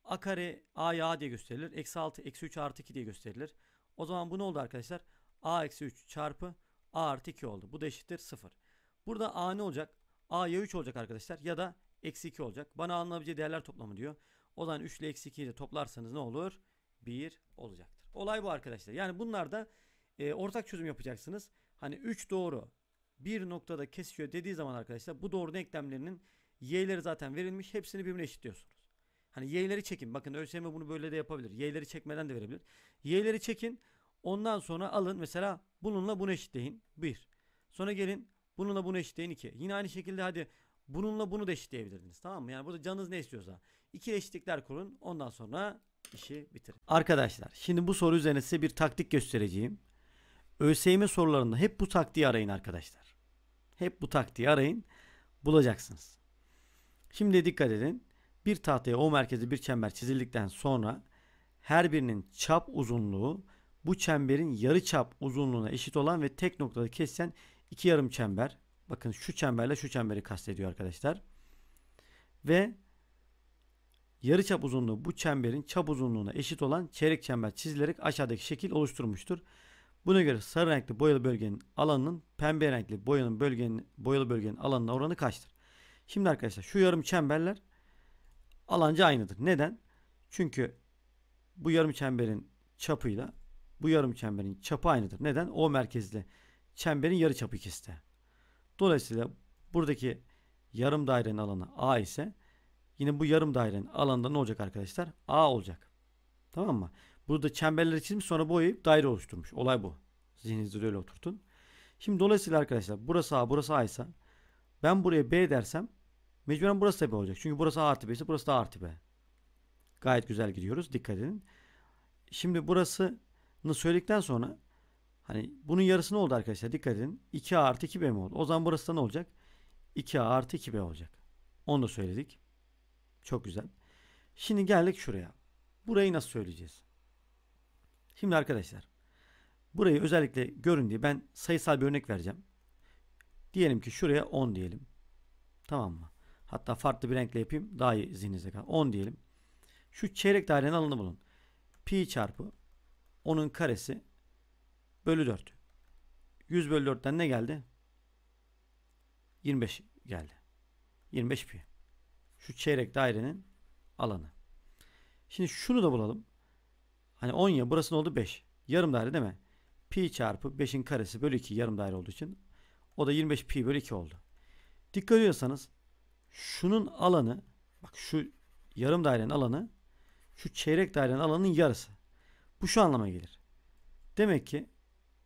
A kare A'ya A diye gösterilir. Eksi 6 eksi 3 artı 2 diye gösterilir. O zaman bu ne oldu arkadaşlar? a eksi 3 çarpı a artı 2 oldu. Bu da eşittir 0. Burada a ne olacak? a ya 3 olacak arkadaşlar ya da eksi 2 olacak. Bana alınabileceği değerler toplamı diyor. O zaman 3 ile eksi 2'yi de toplarsanız ne olur? 1 olacaktır. Olay bu arkadaşlar. Yani bunlar da e, ortak çözüm yapacaksınız. Hani 3 doğru bir noktada kesişiyor dediği zaman arkadaşlar bu doğru denklemlerinin y'leri zaten verilmiş. Hepsini birbirine eşitliyorsunuz. Hani y'leri çekin. Bakın ÖSYM bunu böyle de yapabilir. Y'leri çekmeden de verebilir. Y'leri çekin. Ondan sonra alın mesela bununla bunu eşitleyin. 1. Sonra gelin bununla bunu eşitleyin 2. Yine aynı şekilde hadi bununla bunu da eşitleyebilirdiniz. Tamam mı? Yani burada canınız ne istiyorsa. İki eşitlikler kurun. Ondan sonra işi bitirin. Arkadaşlar şimdi bu soru üzerine size bir taktik göstereceğim. ÖSYM sorularında hep bu taktiği arayın arkadaşlar. Hep bu taktiği arayın. Bulacaksınız. Şimdi dikkat edin. Bir tahtaya o merkezi bir çember çizildikten sonra her birinin çap uzunluğu bu çemberin yarı çap uzunluğuna eşit olan ve tek noktada kesen iki yarım çember. Bakın şu çemberle şu çemberi kastediyor arkadaşlar. Ve yarı çap uzunluğu bu çemberin çap uzunluğuna eşit olan çeyrek çember çizilerek aşağıdaki şekil oluşturmuştur. Buna göre sarı renkli boyalı bölgenin alanının pembe renkli boyanın bölgenin boyalı bölgenin alanına oranı kaçtır? Şimdi arkadaşlar şu yarım çemberler alanca aynıdır. Neden? Çünkü bu yarım çemberin çapıyla bu yarım çemberin çapı aynıdır. Neden? O merkezli çemberin yarı çapı ikisi Dolayısıyla buradaki yarım dairenin alanı A ise yine bu yarım dairenin alanında ne olacak arkadaşlar? A olacak. Tamam mı? Burada çemberleri çizmiş sonra boyayıp daire oluşturmuş. Olay bu. Zihninizde öyle oturtun. Şimdi dolayısıyla arkadaşlar burası A burası A ise ben buraya B dersem mecburen burası da B olacak. Çünkü burası A artı B ise burası da A artı B. Gayet güzel gidiyoruz. Dikkat edin. Şimdi burası söyledikten sonra hani bunun yarısı ne oldu arkadaşlar? Dikkat edin. 2A artı 2B mi oldu? O zaman burası da ne olacak? 2A artı 2B olacak. Onu da söyledik. Çok güzel. Şimdi geldik şuraya. Burayı nasıl söyleyeceğiz? Şimdi arkadaşlar burayı özellikle görün diye ben sayısal bir örnek vereceğim. Diyelim ki şuraya 10 diyelim. Tamam mı? Hatta farklı bir renkle yapayım. Daha iyi zihninizde kal. 10 diyelim. Şu çeyrek dairenin alanı bulun. Pi çarpı 10'un karesi bölü 4. 100 bölü 4'ten ne geldi? 25 geldi. 25 pi. Şu çeyrek dairenin alanı. Şimdi şunu da bulalım. Hani 10 ya burası ne oldu? 5. Yarım daire değil mi? Pi çarpı 5'in karesi bölü 2 yarım daire olduğu için. O da 25 pi bölü 2 oldu. Dikkat ediyorsanız şunun alanı bak şu yarım dairenin alanı şu çeyrek dairenin alanının yarısı. Bu şu anlama gelir. Demek ki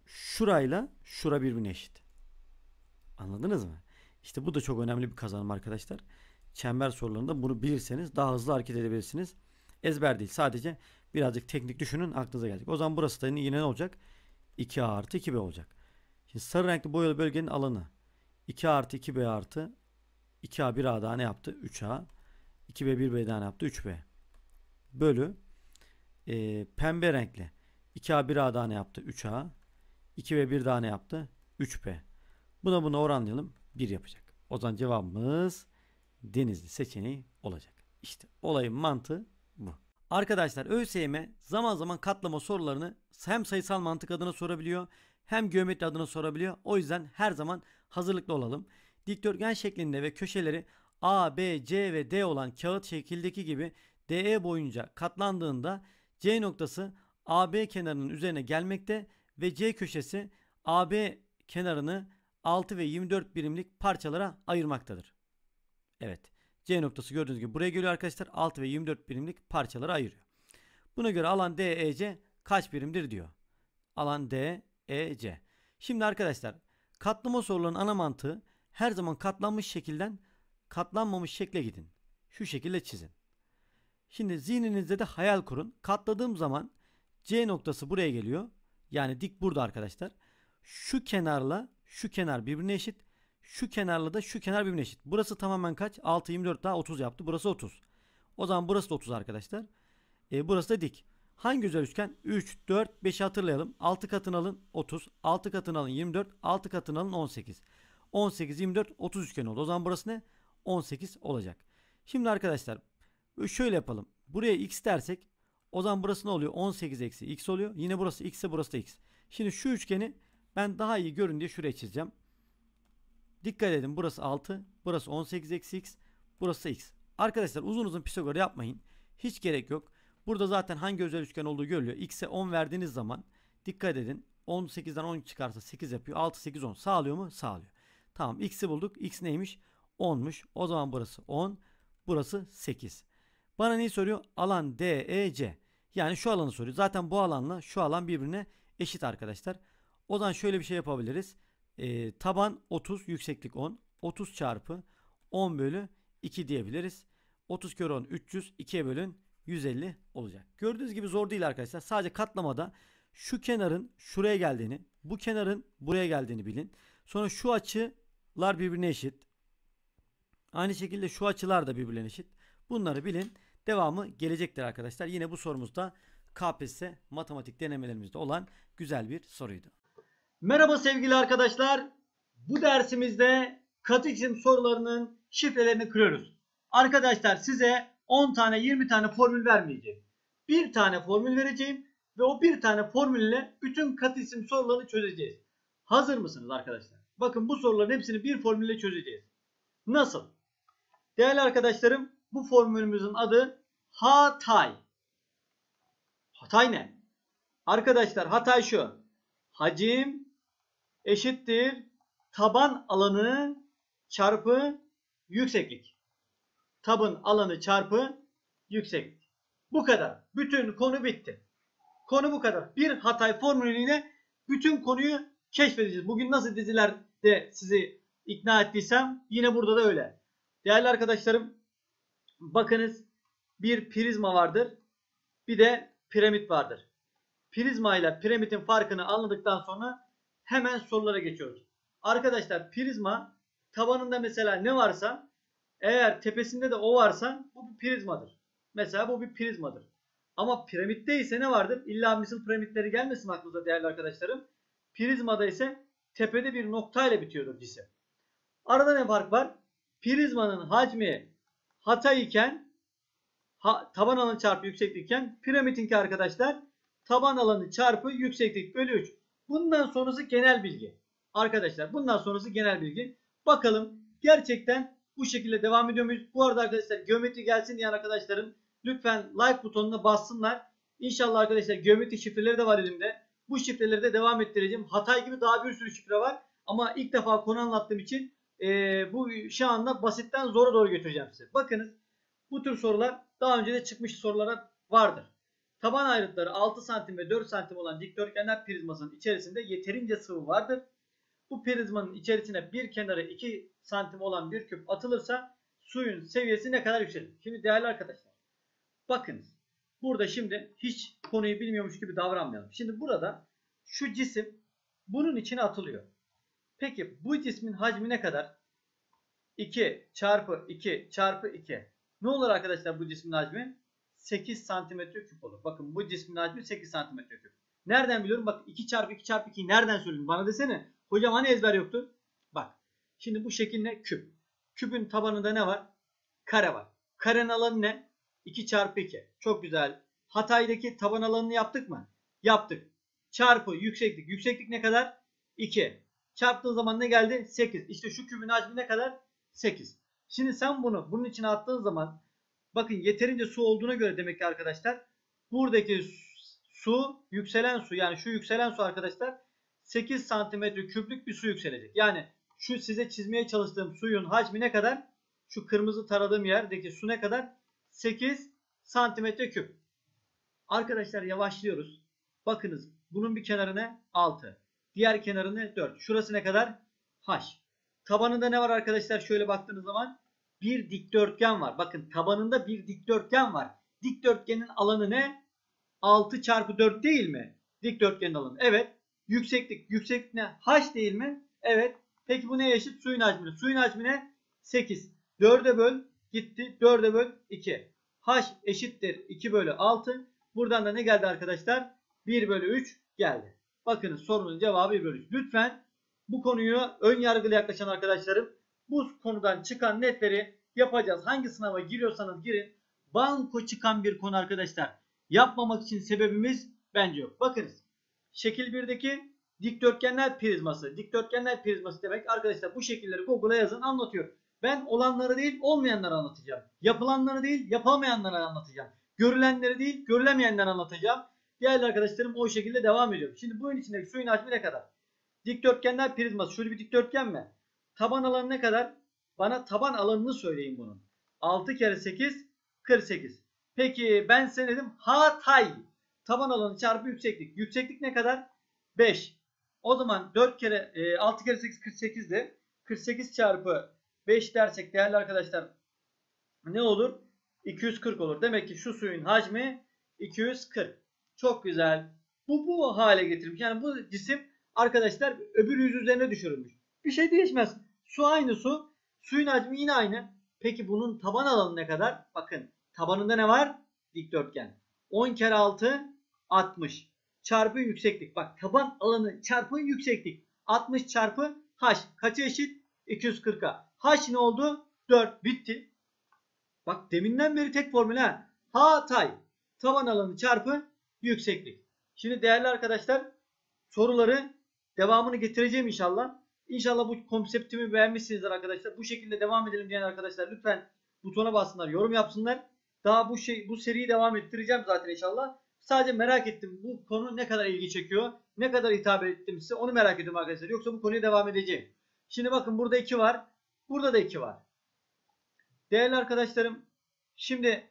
şurayla şura birbirine eşit. Anladınız mı? İşte bu da çok önemli bir kazanım arkadaşlar. Çember sorularında bunu bilirseniz daha hızlı hareket edebilirsiniz. Ezber değil sadece birazcık teknik düşünün aklınıza gelecek. O zaman burası da yine ne olacak? 2A artı 2B olacak. Şimdi sarı renkli boyalı bölgenin alanı 2A artı 2B artı 2A 1A daha ne yaptı? 3A 2B 1B daha ne yaptı? 3B bölü e, pembe renkli 2A 1A daha yaptı? 3A. 2 ve 1 daha yaptı? 3B. Buna bunu oranlayalım. 1 yapacak. O zaman cevabımız Denizli seçeneği olacak. İşte olayın mantığı bu. Arkadaşlar ÖSYM e zaman zaman katlama sorularını hem sayısal mantık adına sorabiliyor hem geometri adına sorabiliyor. O yüzden her zaman hazırlıklı olalım. Dikdörtgen şeklinde ve köşeleri A, B, C ve D olan kağıt şekildeki gibi DE boyunca katlandığında C noktası AB kenarının üzerine gelmekte ve C köşesi AB kenarını 6 ve 24 birimlik parçalara ayırmaktadır. Evet. C noktası gördüğünüz gibi buraya geliyor arkadaşlar. 6 ve 24 birimlik parçalara ayırıyor. Buna göre alan DEC kaç birimdir diyor. Alan DEC. Şimdi arkadaşlar katlama sorularının ana mantığı her zaman katlanmış şekilden katlanmamış şekle gidin. Şu şekilde çizin. Şimdi zihninizde de hayal kurun. Katladığım zaman C noktası buraya geliyor. Yani dik burada arkadaşlar. Şu kenarla şu kenar birbirine eşit. Şu kenarla da şu kenar birbirine eşit. Burası tamamen kaç? 6, 24 daha 30 yaptı. Burası 30. O zaman burası da 30 arkadaşlar. E, burası da dik. Hangi özel üçgen? 3, 4, 5'i hatırlayalım. 6 katını alın 30, 6 katını alın 24, 6 katını alın 18. 18, 24, 30 üçgen oldu. O zaman burası ne? 18 olacak. Şimdi arkadaşlar Şöyle yapalım. Buraya x dersek o zaman burası ne oluyor? 18 eksi x oluyor. Yine burası x ise burası da x. Şimdi şu üçgeni ben daha iyi görün diye şuraya çizeceğim. Dikkat edin burası 6. Burası 18 eksi x. Burası x. Arkadaşlar uzun uzun Pisagor yapmayın. Hiç gerek yok. Burada zaten hangi özel üçgen olduğu görülüyor. X'e 10 verdiğiniz zaman dikkat edin. 18'den 10 çıkarsa 8 yapıyor. 6, 8, 10 sağlıyor mu? Sağlıyor. Tamam x'i bulduk. X neymiş? 10'muş. O zaman burası 10. Burası 8. Bana neyi soruyor? Alan DEC. Yani şu alanı soruyor. Zaten bu alanla şu alan birbirine eşit arkadaşlar. O zaman şöyle bir şey yapabiliriz. E, taban 30, yükseklik 10. 30 çarpı 10 bölü 2 diyebiliriz. 30 kere 10 300, 2'ye bölün 150 olacak. Gördüğünüz gibi zor değil arkadaşlar. Sadece katlamada şu kenarın şuraya geldiğini, bu kenarın buraya geldiğini bilin. Sonra şu açılar birbirine eşit. Aynı şekilde şu açılar da birbirine eşit. Bunları bilin. Devamı gelecektir arkadaşlar. Yine bu sorumuzda KPSS matematik denemelerimizde olan güzel bir soruydu. Merhaba sevgili arkadaşlar. Bu dersimizde katı cisim sorularının şifrelerini kırıyoruz. Arkadaşlar size 10 tane 20 tane formül vermeyeceğim. Bir tane formül vereceğim ve o bir tane formülle bütün katı cisim sorularını çözeceğiz. Hazır mısınız arkadaşlar? Bakın bu soruların hepsini bir formülle çözeceğiz. Nasıl? Değerli arkadaşlarım bu formülümüzün adı Hatay. Hatay ne? Arkadaşlar Hatay şu. Hacim eşittir taban alanı çarpı yükseklik. Tabın alanı çarpı yükseklik. Bu kadar. Bütün konu bitti. Konu bu kadar. Bir Hatay formülüyle bütün konuyu keşfedeceğiz. Bugün nasıl dizilerde sizi ikna ettiysem yine burada da öyle. Değerli arkadaşlarım Bakınız bir prizma vardır. Bir de piramit vardır. Prizma ile piramitin farkını anladıktan sonra hemen sorulara geçiyoruz. Arkadaşlar prizma tabanında mesela ne varsa eğer tepesinde de o varsa bu bir prizmadır. Mesela bu bir prizmadır. Ama piramitte ise ne vardır? İlla misil piramitleri gelmesin aklınıza değerli arkadaşlarım. Prizmada ise tepede bir nokta ile bitiyordur cisim. Arada ne fark var? Prizmanın hacmi Hatay iken ha, taban alanı çarpı yükseklikken iken piramitinki arkadaşlar taban alanı çarpı yükseklik bölü 3. Bundan sonrası genel bilgi. Arkadaşlar bundan sonrası genel bilgi. Bakalım gerçekten bu şekilde devam ediyor muyuz? Bu arada arkadaşlar geometri gelsin diyen arkadaşlarım lütfen like butonuna bassınlar. İnşallah arkadaşlar geometri şifreleri de var elimde. Bu şifreleri de devam ettireceğim. Hatay gibi daha bir sürü şifre var. Ama ilk defa konu anlattığım için e, bu şu anda basitten zora doğru götüreceğim size. Bakınız bu tür sorular daha önce de çıkmış sorulara vardır. Taban ayrıtları 6 cm ve 4 cm olan dikdörtgenler prizmasının içerisinde yeterince sıvı vardır. Bu prizmanın içerisine bir kenara 2 cm olan bir küp atılırsa suyun seviyesi ne kadar yükselir? Şimdi değerli arkadaşlar bakınız burada şimdi hiç konuyu bilmiyormuş gibi davranmayalım. Şimdi burada şu cisim bunun içine atılıyor. Peki bu cismin hacmi ne kadar? 2 çarpı 2 çarpı 2. Ne olur arkadaşlar bu cismin hacmi? 8 santimetre küp olur. Bakın bu cismin hacmi 8 santimetre küp. Nereden biliyorum? Bak 2 çarpı 2 çarpı 2'yi nereden söyledin? Bana desene. Hocam hani ezber yoktu? Bak. Şimdi bu şekil ne? Küp. Küpün tabanında ne var? Kare var. Karenin alanı ne? 2 çarpı 2. Çok güzel. Hatay'daki taban alanını yaptık mı? Yaptık. Çarpı yükseklik. Yükseklik ne kadar? 2. Çarptığın zaman ne geldi? 8. İşte şu kübün hacmi ne kadar? 8. Şimdi sen bunu bunun içine attığın zaman bakın yeterince su olduğuna göre demek ki arkadaşlar buradaki su yükselen su yani şu yükselen su arkadaşlar 8 santimetre küplük bir su yükselecek. Yani şu size çizmeye çalıştığım suyun hacmi ne kadar? Şu kırmızı taradığım yerdeki su ne kadar? 8 santimetre küp. Arkadaşlar yavaşlıyoruz. Bakınız bunun bir kenarına 6. Diğer kenarı 4. Şurası ne kadar? H. Tabanında ne var arkadaşlar? Şöyle baktığınız zaman bir dikdörtgen var. Bakın tabanında bir dikdörtgen var. Dikdörtgenin alanı ne? 6 çarpı 4 değil mi? Dikdörtgenin alanı. Evet. Yükseklik. Yükseklik ne? H değil mi? Evet. Peki bu neye eşit? Suyun hacmine. Suyun hacmine 8. 4'e böl gitti. 4'e böl 2. H eşittir 2 bölü 6. Buradan da ne geldi arkadaşlar? 1 bölü 3 geldi. Bakınız sorunun cevabı 1 bölü 3. Lütfen bu konuyu ön yargılı yaklaşan arkadaşlarım bu konudan çıkan netleri yapacağız. Hangi sınava giriyorsanız girin. Banko çıkan bir konu arkadaşlar. Yapmamak için sebebimiz bence yok. Bakınız şekil 1'deki dikdörtgenler prizması. Dikdörtgenler prizması demek arkadaşlar bu şekilleri Google'a yazın anlatıyor. Ben olanları değil olmayanları anlatacağım. Yapılanları değil yapamayanları anlatacağım. Görülenleri değil görülemeyenleri anlatacağım. Değerli arkadaşlarım o şekilde devam ediyor. Şimdi bunun içindeki suyun hacmi ne kadar? Dikdörtgenler prizması. Şöyle bir dikdörtgen mi? Taban alanı ne kadar? Bana taban alanını söyleyin bunun. 6 kere 8 48. Peki ben size dedim Hatay. Taban alanı çarpı yükseklik. Yükseklik ne kadar? 5. O zaman 4 kere 6 e, kere 8 48'di. 48 çarpı 5 dersek değerli arkadaşlar ne olur? 240 olur. Demek ki şu suyun hacmi 240. Çok güzel. Bu bu hale getirmiş. Yani bu cisim arkadaşlar öbür yüz üzerine düşürülmüş. Bir şey değişmez. Su aynı su. Suyun hacmi yine aynı. Peki bunun taban alanı ne kadar? Bakın tabanında ne var? Dikdörtgen. 10 kere 6 60 çarpı yükseklik. Bak taban alanı çarpı yükseklik. 60 çarpı h. Kaça eşit? 240'a. H ne oldu? 4. Bitti. Bak deminden beri tek formül ha. Hatay. Taban alanı çarpı yükseklik. Şimdi değerli arkadaşlar soruları devamını getireceğim inşallah. İnşallah bu konseptimi beğenmişsinizdir arkadaşlar. Bu şekilde devam edelim diyen arkadaşlar lütfen butona bassınlar, yorum yapsınlar. Daha bu şey bu seriyi devam ettireceğim zaten inşallah. Sadece merak ettim bu konu ne kadar ilgi çekiyor, ne kadar hitap ettim size onu merak ediyorum arkadaşlar. Yoksa bu konuya devam edeceğim. Şimdi bakın burada 2 var. Burada da 2 var. Değerli arkadaşlarım şimdi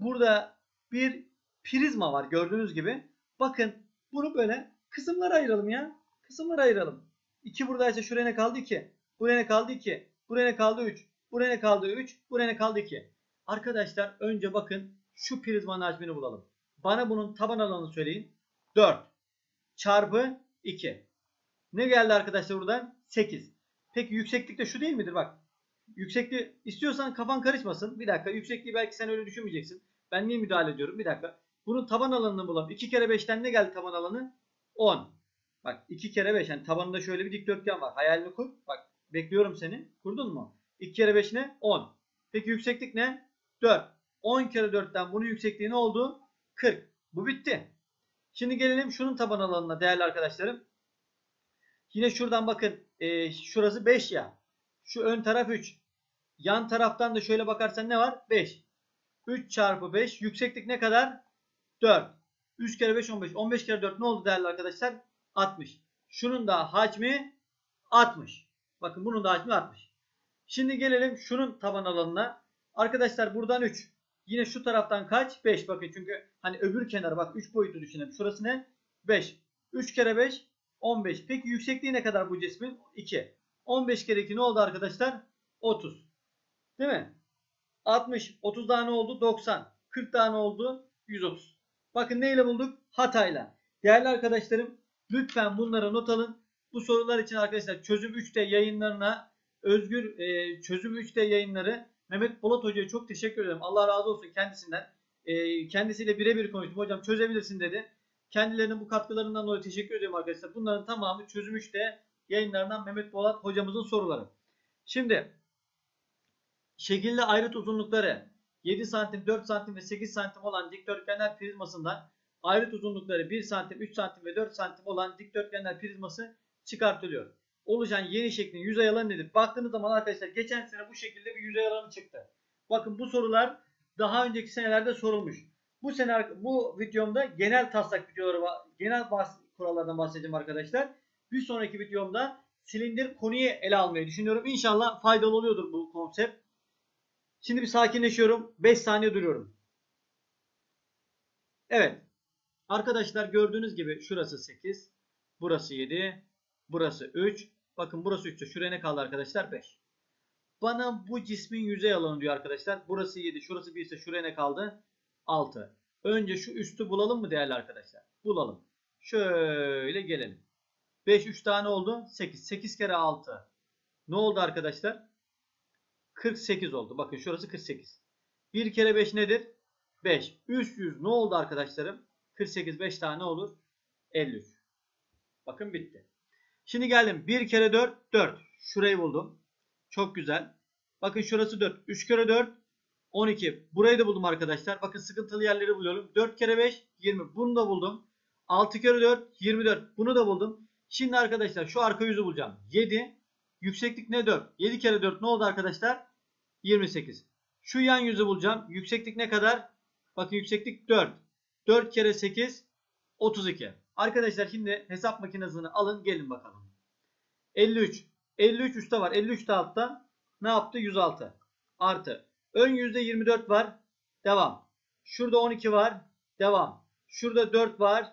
burada 1, prizma var gördüğünüz gibi. Bakın bunu böyle kısımlara ayıralım ya. Kısımlara ayıralım. 2 buradaysa şuraya ne kaldı 2? Buraya ne kaldı 2? Buraya ne kaldı 3? Buraya ne kaldı 3? Buraya ne kaldı 2? Arkadaşlar önce bakın şu prizmanın hacmini bulalım. Bana bunun taban alanını söyleyin. 4 çarpı 2. Ne geldi arkadaşlar buradan? 8. Peki yükseklik de şu değil midir? Bak yüksekliği istiyorsan kafan karışmasın. Bir dakika yüksekliği belki sen öyle düşünmeyeceksin. Ben niye müdahale ediyorum? Bir dakika. Bunun taban alanını bulalım. 2 kere 5'ten ne geldi taban alanı? 10. Bak 2 kere 5. Yani tabanında şöyle bir dikdörtgen var. Hayalini kur. Bak bekliyorum seni. Kurdun mu? 2 kere 5 ne? 10. Peki yükseklik ne? 4. 10 kere 4'ten bunun yüksekliği ne oldu? 40. Bu bitti. Şimdi gelelim şunun taban alanına değerli arkadaşlarım. Yine şuradan bakın. E, şurası 5 ya. Şu ön taraf 3. Yan taraftan da şöyle bakarsan ne var? 5. 3 çarpı 5. Yükseklik ne kadar? 4. 3 kere 5 15. 15 kere 4 ne oldu değerli arkadaşlar? 60. Şunun da hacmi 60. Bakın bunun da hacmi 60. Şimdi gelelim şunun taban alanına. Arkadaşlar buradan 3. Yine şu taraftan kaç? 5. Bakın çünkü hani öbür kenar bak 3 boyutu düşünelim. Şurası ne? 5. 3 kere 5 15. Peki yüksekliği ne kadar bu cismin? 2. 15 kere 2 ne oldu arkadaşlar? 30. Değil mi? 60. 30 daha ne oldu? 90. 40 daha ne oldu? 130. Bakın neyle bulduk? Hatayla. Değerli arkadaşlarım lütfen bunlara not alın. Bu sorular için arkadaşlar çözüm 3D yayınlarına Özgür e, çözüm 3D yayınları Mehmet Polat Hoca'ya çok teşekkür ederim. Allah razı olsun kendisinden. E, kendisiyle birebir konuştum. Hocam çözebilirsin dedi. Kendilerinin bu katkılarından dolayı teşekkür ediyorum arkadaşlar. Bunların tamamı çözüm 3D yayınlarından Mehmet Polat hocamızın soruları. Şimdi şekilde ayrıt uzunlukları 7 santim, 4 santim ve 8 santim olan dikdörtgenler prizmasından ayrıt uzunlukları 1 santim, 3 santim ve 4 santim olan dikdörtgenler prizması çıkartılıyor. Oluşan yeni şeklin yüzey alanı nedir? Baktığınız zaman arkadaşlar geçen sene bu şekilde bir yüzey alanı çıktı. Bakın bu sorular daha önceki senelerde sorulmuş. Bu sene bu videomda genel taslak videoları genel bahs kurallardan bahsedeceğim arkadaşlar. Bir sonraki videomda silindir konuyu ele almayı düşünüyorum. İnşallah faydalı oluyordur bu konsept. Şimdi bir sakinleşiyorum. 5 saniye duruyorum. Evet. Arkadaşlar gördüğünüz gibi şurası 8. Burası 7. Burası 3. Bakın burası 3'te. Şuraya ne kaldı arkadaşlar? 5. Bana bu cismin yüzey alanı diyor arkadaşlar. Burası 7. Şurası 1 ise şuraya ne kaldı? 6. Önce şu üstü bulalım mı değerli arkadaşlar? Bulalım. Şöyle gelelim. 5 3 tane oldu. 8. 8 kere 6. Ne oldu arkadaşlar? 48 oldu. Bakın şurası 48. 1 kere 5 nedir? 5. 300 ne oldu arkadaşlarım? 48 5 tane olur. 53. Bakın bitti. Şimdi geldim. 1 kere 4 4. Şurayı buldum. Çok güzel. Bakın şurası 4. 3 kere 4 12. Burayı da buldum arkadaşlar. Bakın sıkıntılı yerleri buluyorum. 4 kere 5 20. Bunu da buldum. 6 kere 4 24. Bunu da buldum. Şimdi arkadaşlar şu arka yüzü bulacağım. 7. Yükseklik ne 4? 7 kere 4 ne oldu arkadaşlar? 28. Şu yan yüzü bulacağım. Yükseklik ne kadar? Bakın yükseklik 4. 4 kere 8 32. Arkadaşlar şimdi hesap makinesini alın gelin bakalım. 53. 53 üstte var. 53 de altta. Ne yaptı? 106. Artı. Ön yüzde 24 var. Devam. Şurada 12 var. Devam. Şurada 4 var.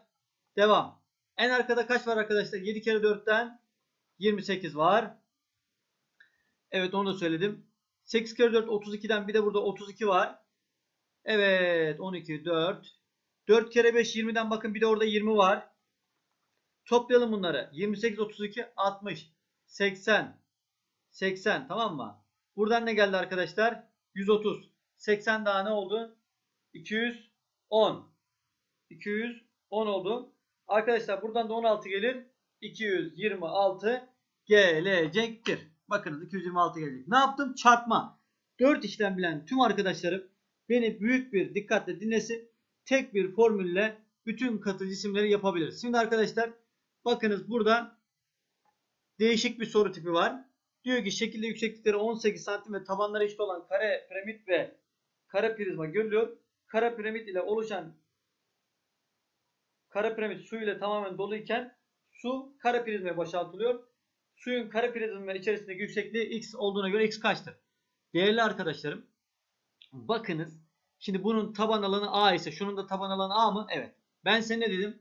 Devam. En arkada kaç var arkadaşlar? 7 kere 4'ten 28 var. Evet onu da söyledim. 8 kere 4 32'den bir de burada 32 var. Evet 12 4. 4 kere 5 20'den bakın bir de orada 20 var. Toplayalım bunları. 28 32 60 80 80 tamam mı? Buradan ne geldi arkadaşlar? 130. 80 daha ne oldu? 210. 210 oldu. Arkadaşlar buradan da 16 gelir. 226 gelecektir. Bakınız 226 gelecek. Ne yaptım? Çarpma. 4 işlem bilen tüm arkadaşlarım beni büyük bir dikkatle dinlesin. Tek bir formülle bütün katı cisimleri yapabiliriz. Şimdi arkadaşlar bakınız burada değişik bir soru tipi var. Diyor ki şekilde yükseklikleri 18 santim ve tabanları eşit olan kare piramit ve kare prizma görülüyor. Kare piramit ile oluşan kare piramit su ile tamamen doluyken su kare prizmaya boşaltılıyor suyun kare prizmaları içerisindeki yüksekliği x olduğuna göre x kaçtır? Değerli arkadaşlarım bakınız. Şimdi bunun taban alanı A ise şunun da taban alanı A mı? Evet. Ben size ne dedim?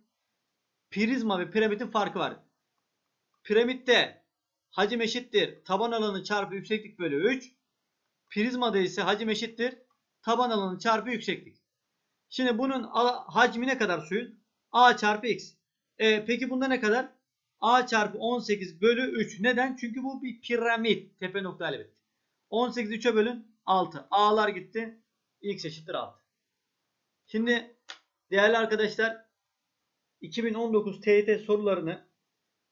Prizma ve piramidin farkı var. Piramitte hacim eşittir. Taban alanı çarpı yükseklik bölü 3. Prizmada ise hacim eşittir. Taban alanı çarpı yükseklik. Şimdi bunun hacmi ne kadar suyun? A çarpı X. E, peki bunda ne kadar? A çarpı 18 bölü 3. Neden? Çünkü bu bir piramit. Tepe noktayla bitti. 18 3'e bölün 6. A'lar gitti. X eşittir 6. Şimdi değerli arkadaşlar 2019 TET sorularını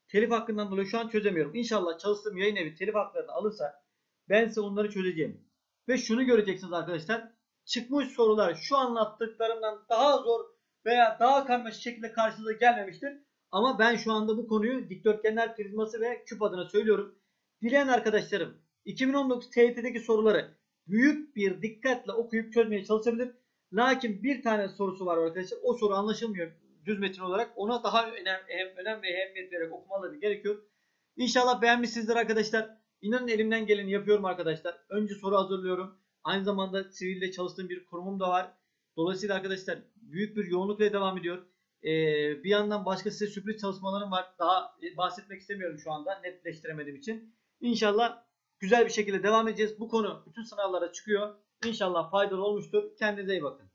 telif hakkından dolayı şu an çözemiyorum. İnşallah çalıştığım yayın evi telif haklarını alırsa ben size onları çözeceğim. Ve şunu göreceksiniz arkadaşlar. Çıkmış sorular şu anlattıklarından daha zor veya daha karmaşık şekilde karşınıza gelmemiştir. Ama ben şu anda bu konuyu dikdörtgenler prizması ve küp adına söylüyorum. Dileyen arkadaşlarım 2019 TET'deki soruları büyük bir dikkatle okuyup çözmeye çalışabilir. Lakin bir tane sorusu var arkadaşlar. O soru anlaşılmıyor düz metin olarak. Ona daha önem, hem, önem ve ehemmiyet vererek okumaları gerekiyor. İnşallah beğenmişsinizdir arkadaşlar. İnanın elimden geleni yapıyorum arkadaşlar. Önce soru hazırlıyorum. Aynı zamanda sivilde çalıştığım bir kurumum da var. Dolayısıyla arkadaşlar büyük bir yoğunlukla devam ediyor. Ee, bir yandan başka size sürpriz çalışmalarım var. Daha bahsetmek istemiyorum şu anda netleştiremediğim için. İnşallah güzel bir şekilde devam edeceğiz. Bu konu bütün sınavlara çıkıyor. İnşallah faydalı olmuştur. Kendinize iyi bakın.